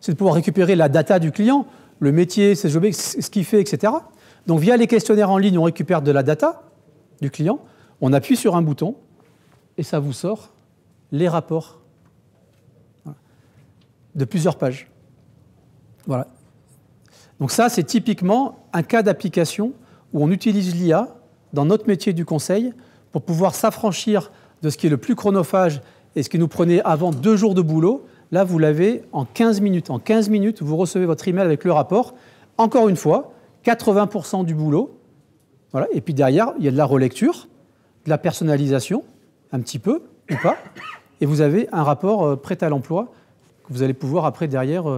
c'est de pouvoir récupérer la data du client, le métier, ce qu'il fait, etc. Donc via les questionnaires en ligne, on récupère de la data du client, on appuie sur un bouton et ça vous sort les rapports de plusieurs pages. Voilà. Donc ça, c'est typiquement un cas d'application où on utilise l'IA dans notre métier du conseil pour pouvoir s'affranchir de ce qui est le plus chronophage et ce qui nous prenait avant deux jours de boulot Là, vous l'avez en 15 minutes. En 15 minutes, vous recevez votre email avec le rapport. Encore une fois, 80% du boulot. Et puis derrière, il y a de la relecture, de la personnalisation, un petit peu ou pas. Et vous avez un rapport euh, prêt à l'emploi que vous allez pouvoir après, derrière, euh,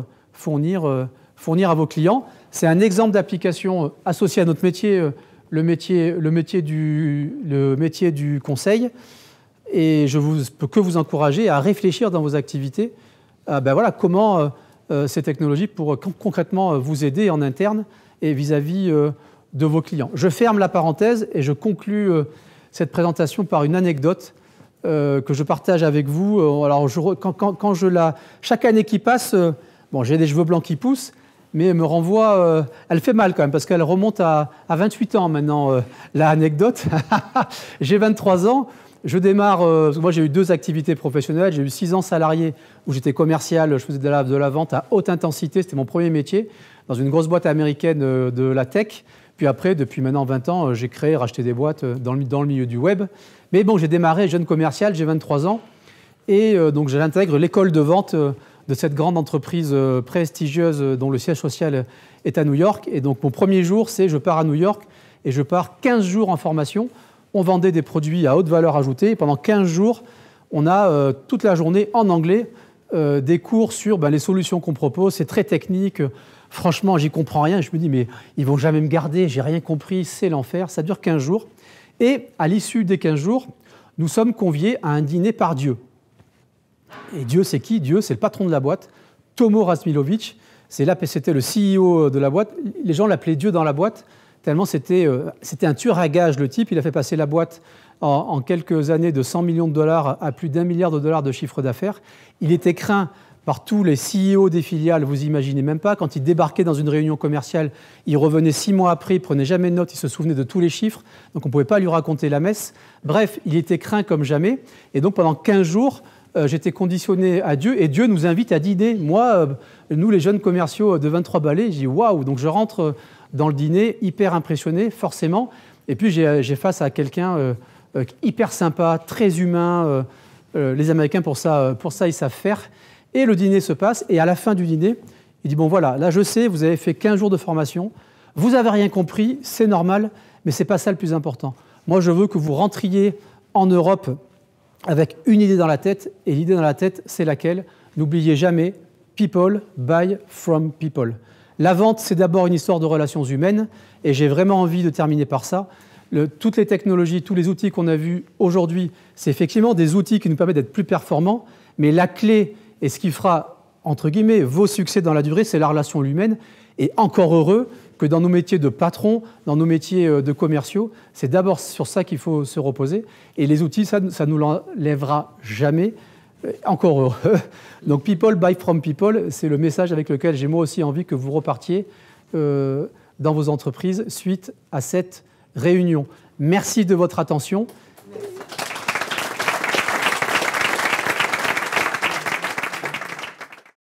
euh, fournir, à vos clients. C'est un exemple d'application associée à notre métier, le métier, le métier, du, le métier du conseil. Et je ne peux que vous encourager à réfléchir dans vos activités euh, ben voilà, comment euh, euh, ces technologies pour concrètement vous aider en interne et vis-à-vis de vos clients. Je ferme la parenthèse et je conclue cette présentation par une anecdote que je partage avec vous. Alors, quand, je la, chaque année qui passe, bon, j'ai des cheveux blancs qui poussent, mais elle me renvoie. elle fait mal quand même, parce qu'elle remonte à, 28 ans maintenant, l'anecdote. j'ai 23 ans. Je démarre, euh, moi j'ai eu deux activités professionnelles, j'ai eu six ans salarié où j'étais commercial, je faisais de la, vente à haute intensité, c'était mon premier métier, dans une grosse boîte américaine euh, de la tech. Puis après, depuis maintenant 20 ans, euh, j'ai créé, racheté des boîtes dans le, milieu du web. Mais bon, j'ai démarré jeune commercial, j'ai 23 ans, et donc j'intègre l'école de vente de cette grande entreprise prestigieuse dont le siège social est à New York. Et donc mon premier jour, c'est je pars à New York et je pars 15 jours en formation on vendait des produits à haute valeur ajoutée. pendant 15 jours, on a euh, toute la journée en anglais euh, des cours sur ben, les solutions qu'on propose. C'est très technique. Franchement, j'y comprends rien. Je me dis, mais ils vont jamais me garder, j'ai rien compris, c'est l'enfer. Ça dure 15 jours. Et à l'issue des 15 jours, nous sommes conviés à un dîner par Dieu. Et Dieu, c'est qui Dieu, c'est le patron de la boîte, Tomo Rasmilovic. C'est là, c'était le CEO de la boîte. Les gens l'appelaient Dieu dans la boîte. Finalement, euh, c'était un tueur à gage le type. Il a fait passer la boîte en, quelques années de 100 millions de dollars à plus d'un milliard de dollars de chiffre d'affaires. Il était craint par tous les CEO des filiales, vous imaginez même pas, quand il débarquait dans une réunion commerciale, il revenait six mois après, il prenait jamais de notes, il se souvenait de tous les chiffres, donc on ne pouvait pas lui raconter la messe. Bref, il était craint comme jamais, et donc pendant 15 jours, euh, j'étais conditionné à Dieu, et Dieu nous invite à dîner. Moi, euh, nous les jeunes commerciaux de 23 balais, j'ai dis waouh, donc je rentre dans le dîner, hyper impressionné, forcément. Et puis j'ai euh, face à quelqu'un euh, euh, hyper sympa, très humain. les Américains, pour ça, pour ça, ils savent faire. Et le dîner se passe. Et à la fin du dîner, il dit, bon voilà, là je sais, vous avez fait 15 jours de formation, vous n'avez rien compris, c'est normal, mais ce n'est pas ça le plus important. Moi, je veux que vous rentriez en Europe avec une idée dans la tête. Et l'idée dans la tête, c'est laquelle N'oubliez jamais, people buy from people. La vente, c'est d'abord une histoire de relations humaines, et j'ai vraiment envie de terminer par ça. toutes les technologies, tous les outils qu'on a vus aujourd'hui, c'est effectivement des outils qui nous permettent d'être plus performants, mais la clé et ce qui fera, entre guillemets, vos succès dans la durée, c'est la relation humaine. Et encore heureux que dans nos métiers de patrons, dans nos métiers euh, de commerciaux, c'est d'abord sur ça qu'il faut se reposer. Et les outils, ça ne nous l'enlèvera jamais. Euh, encore heureux. Donc People Buy From People, c'est le message avec lequel j'ai moi aussi envie que vous repartiez euh, dans vos entreprises suite à cette réunion. Merci de votre attention.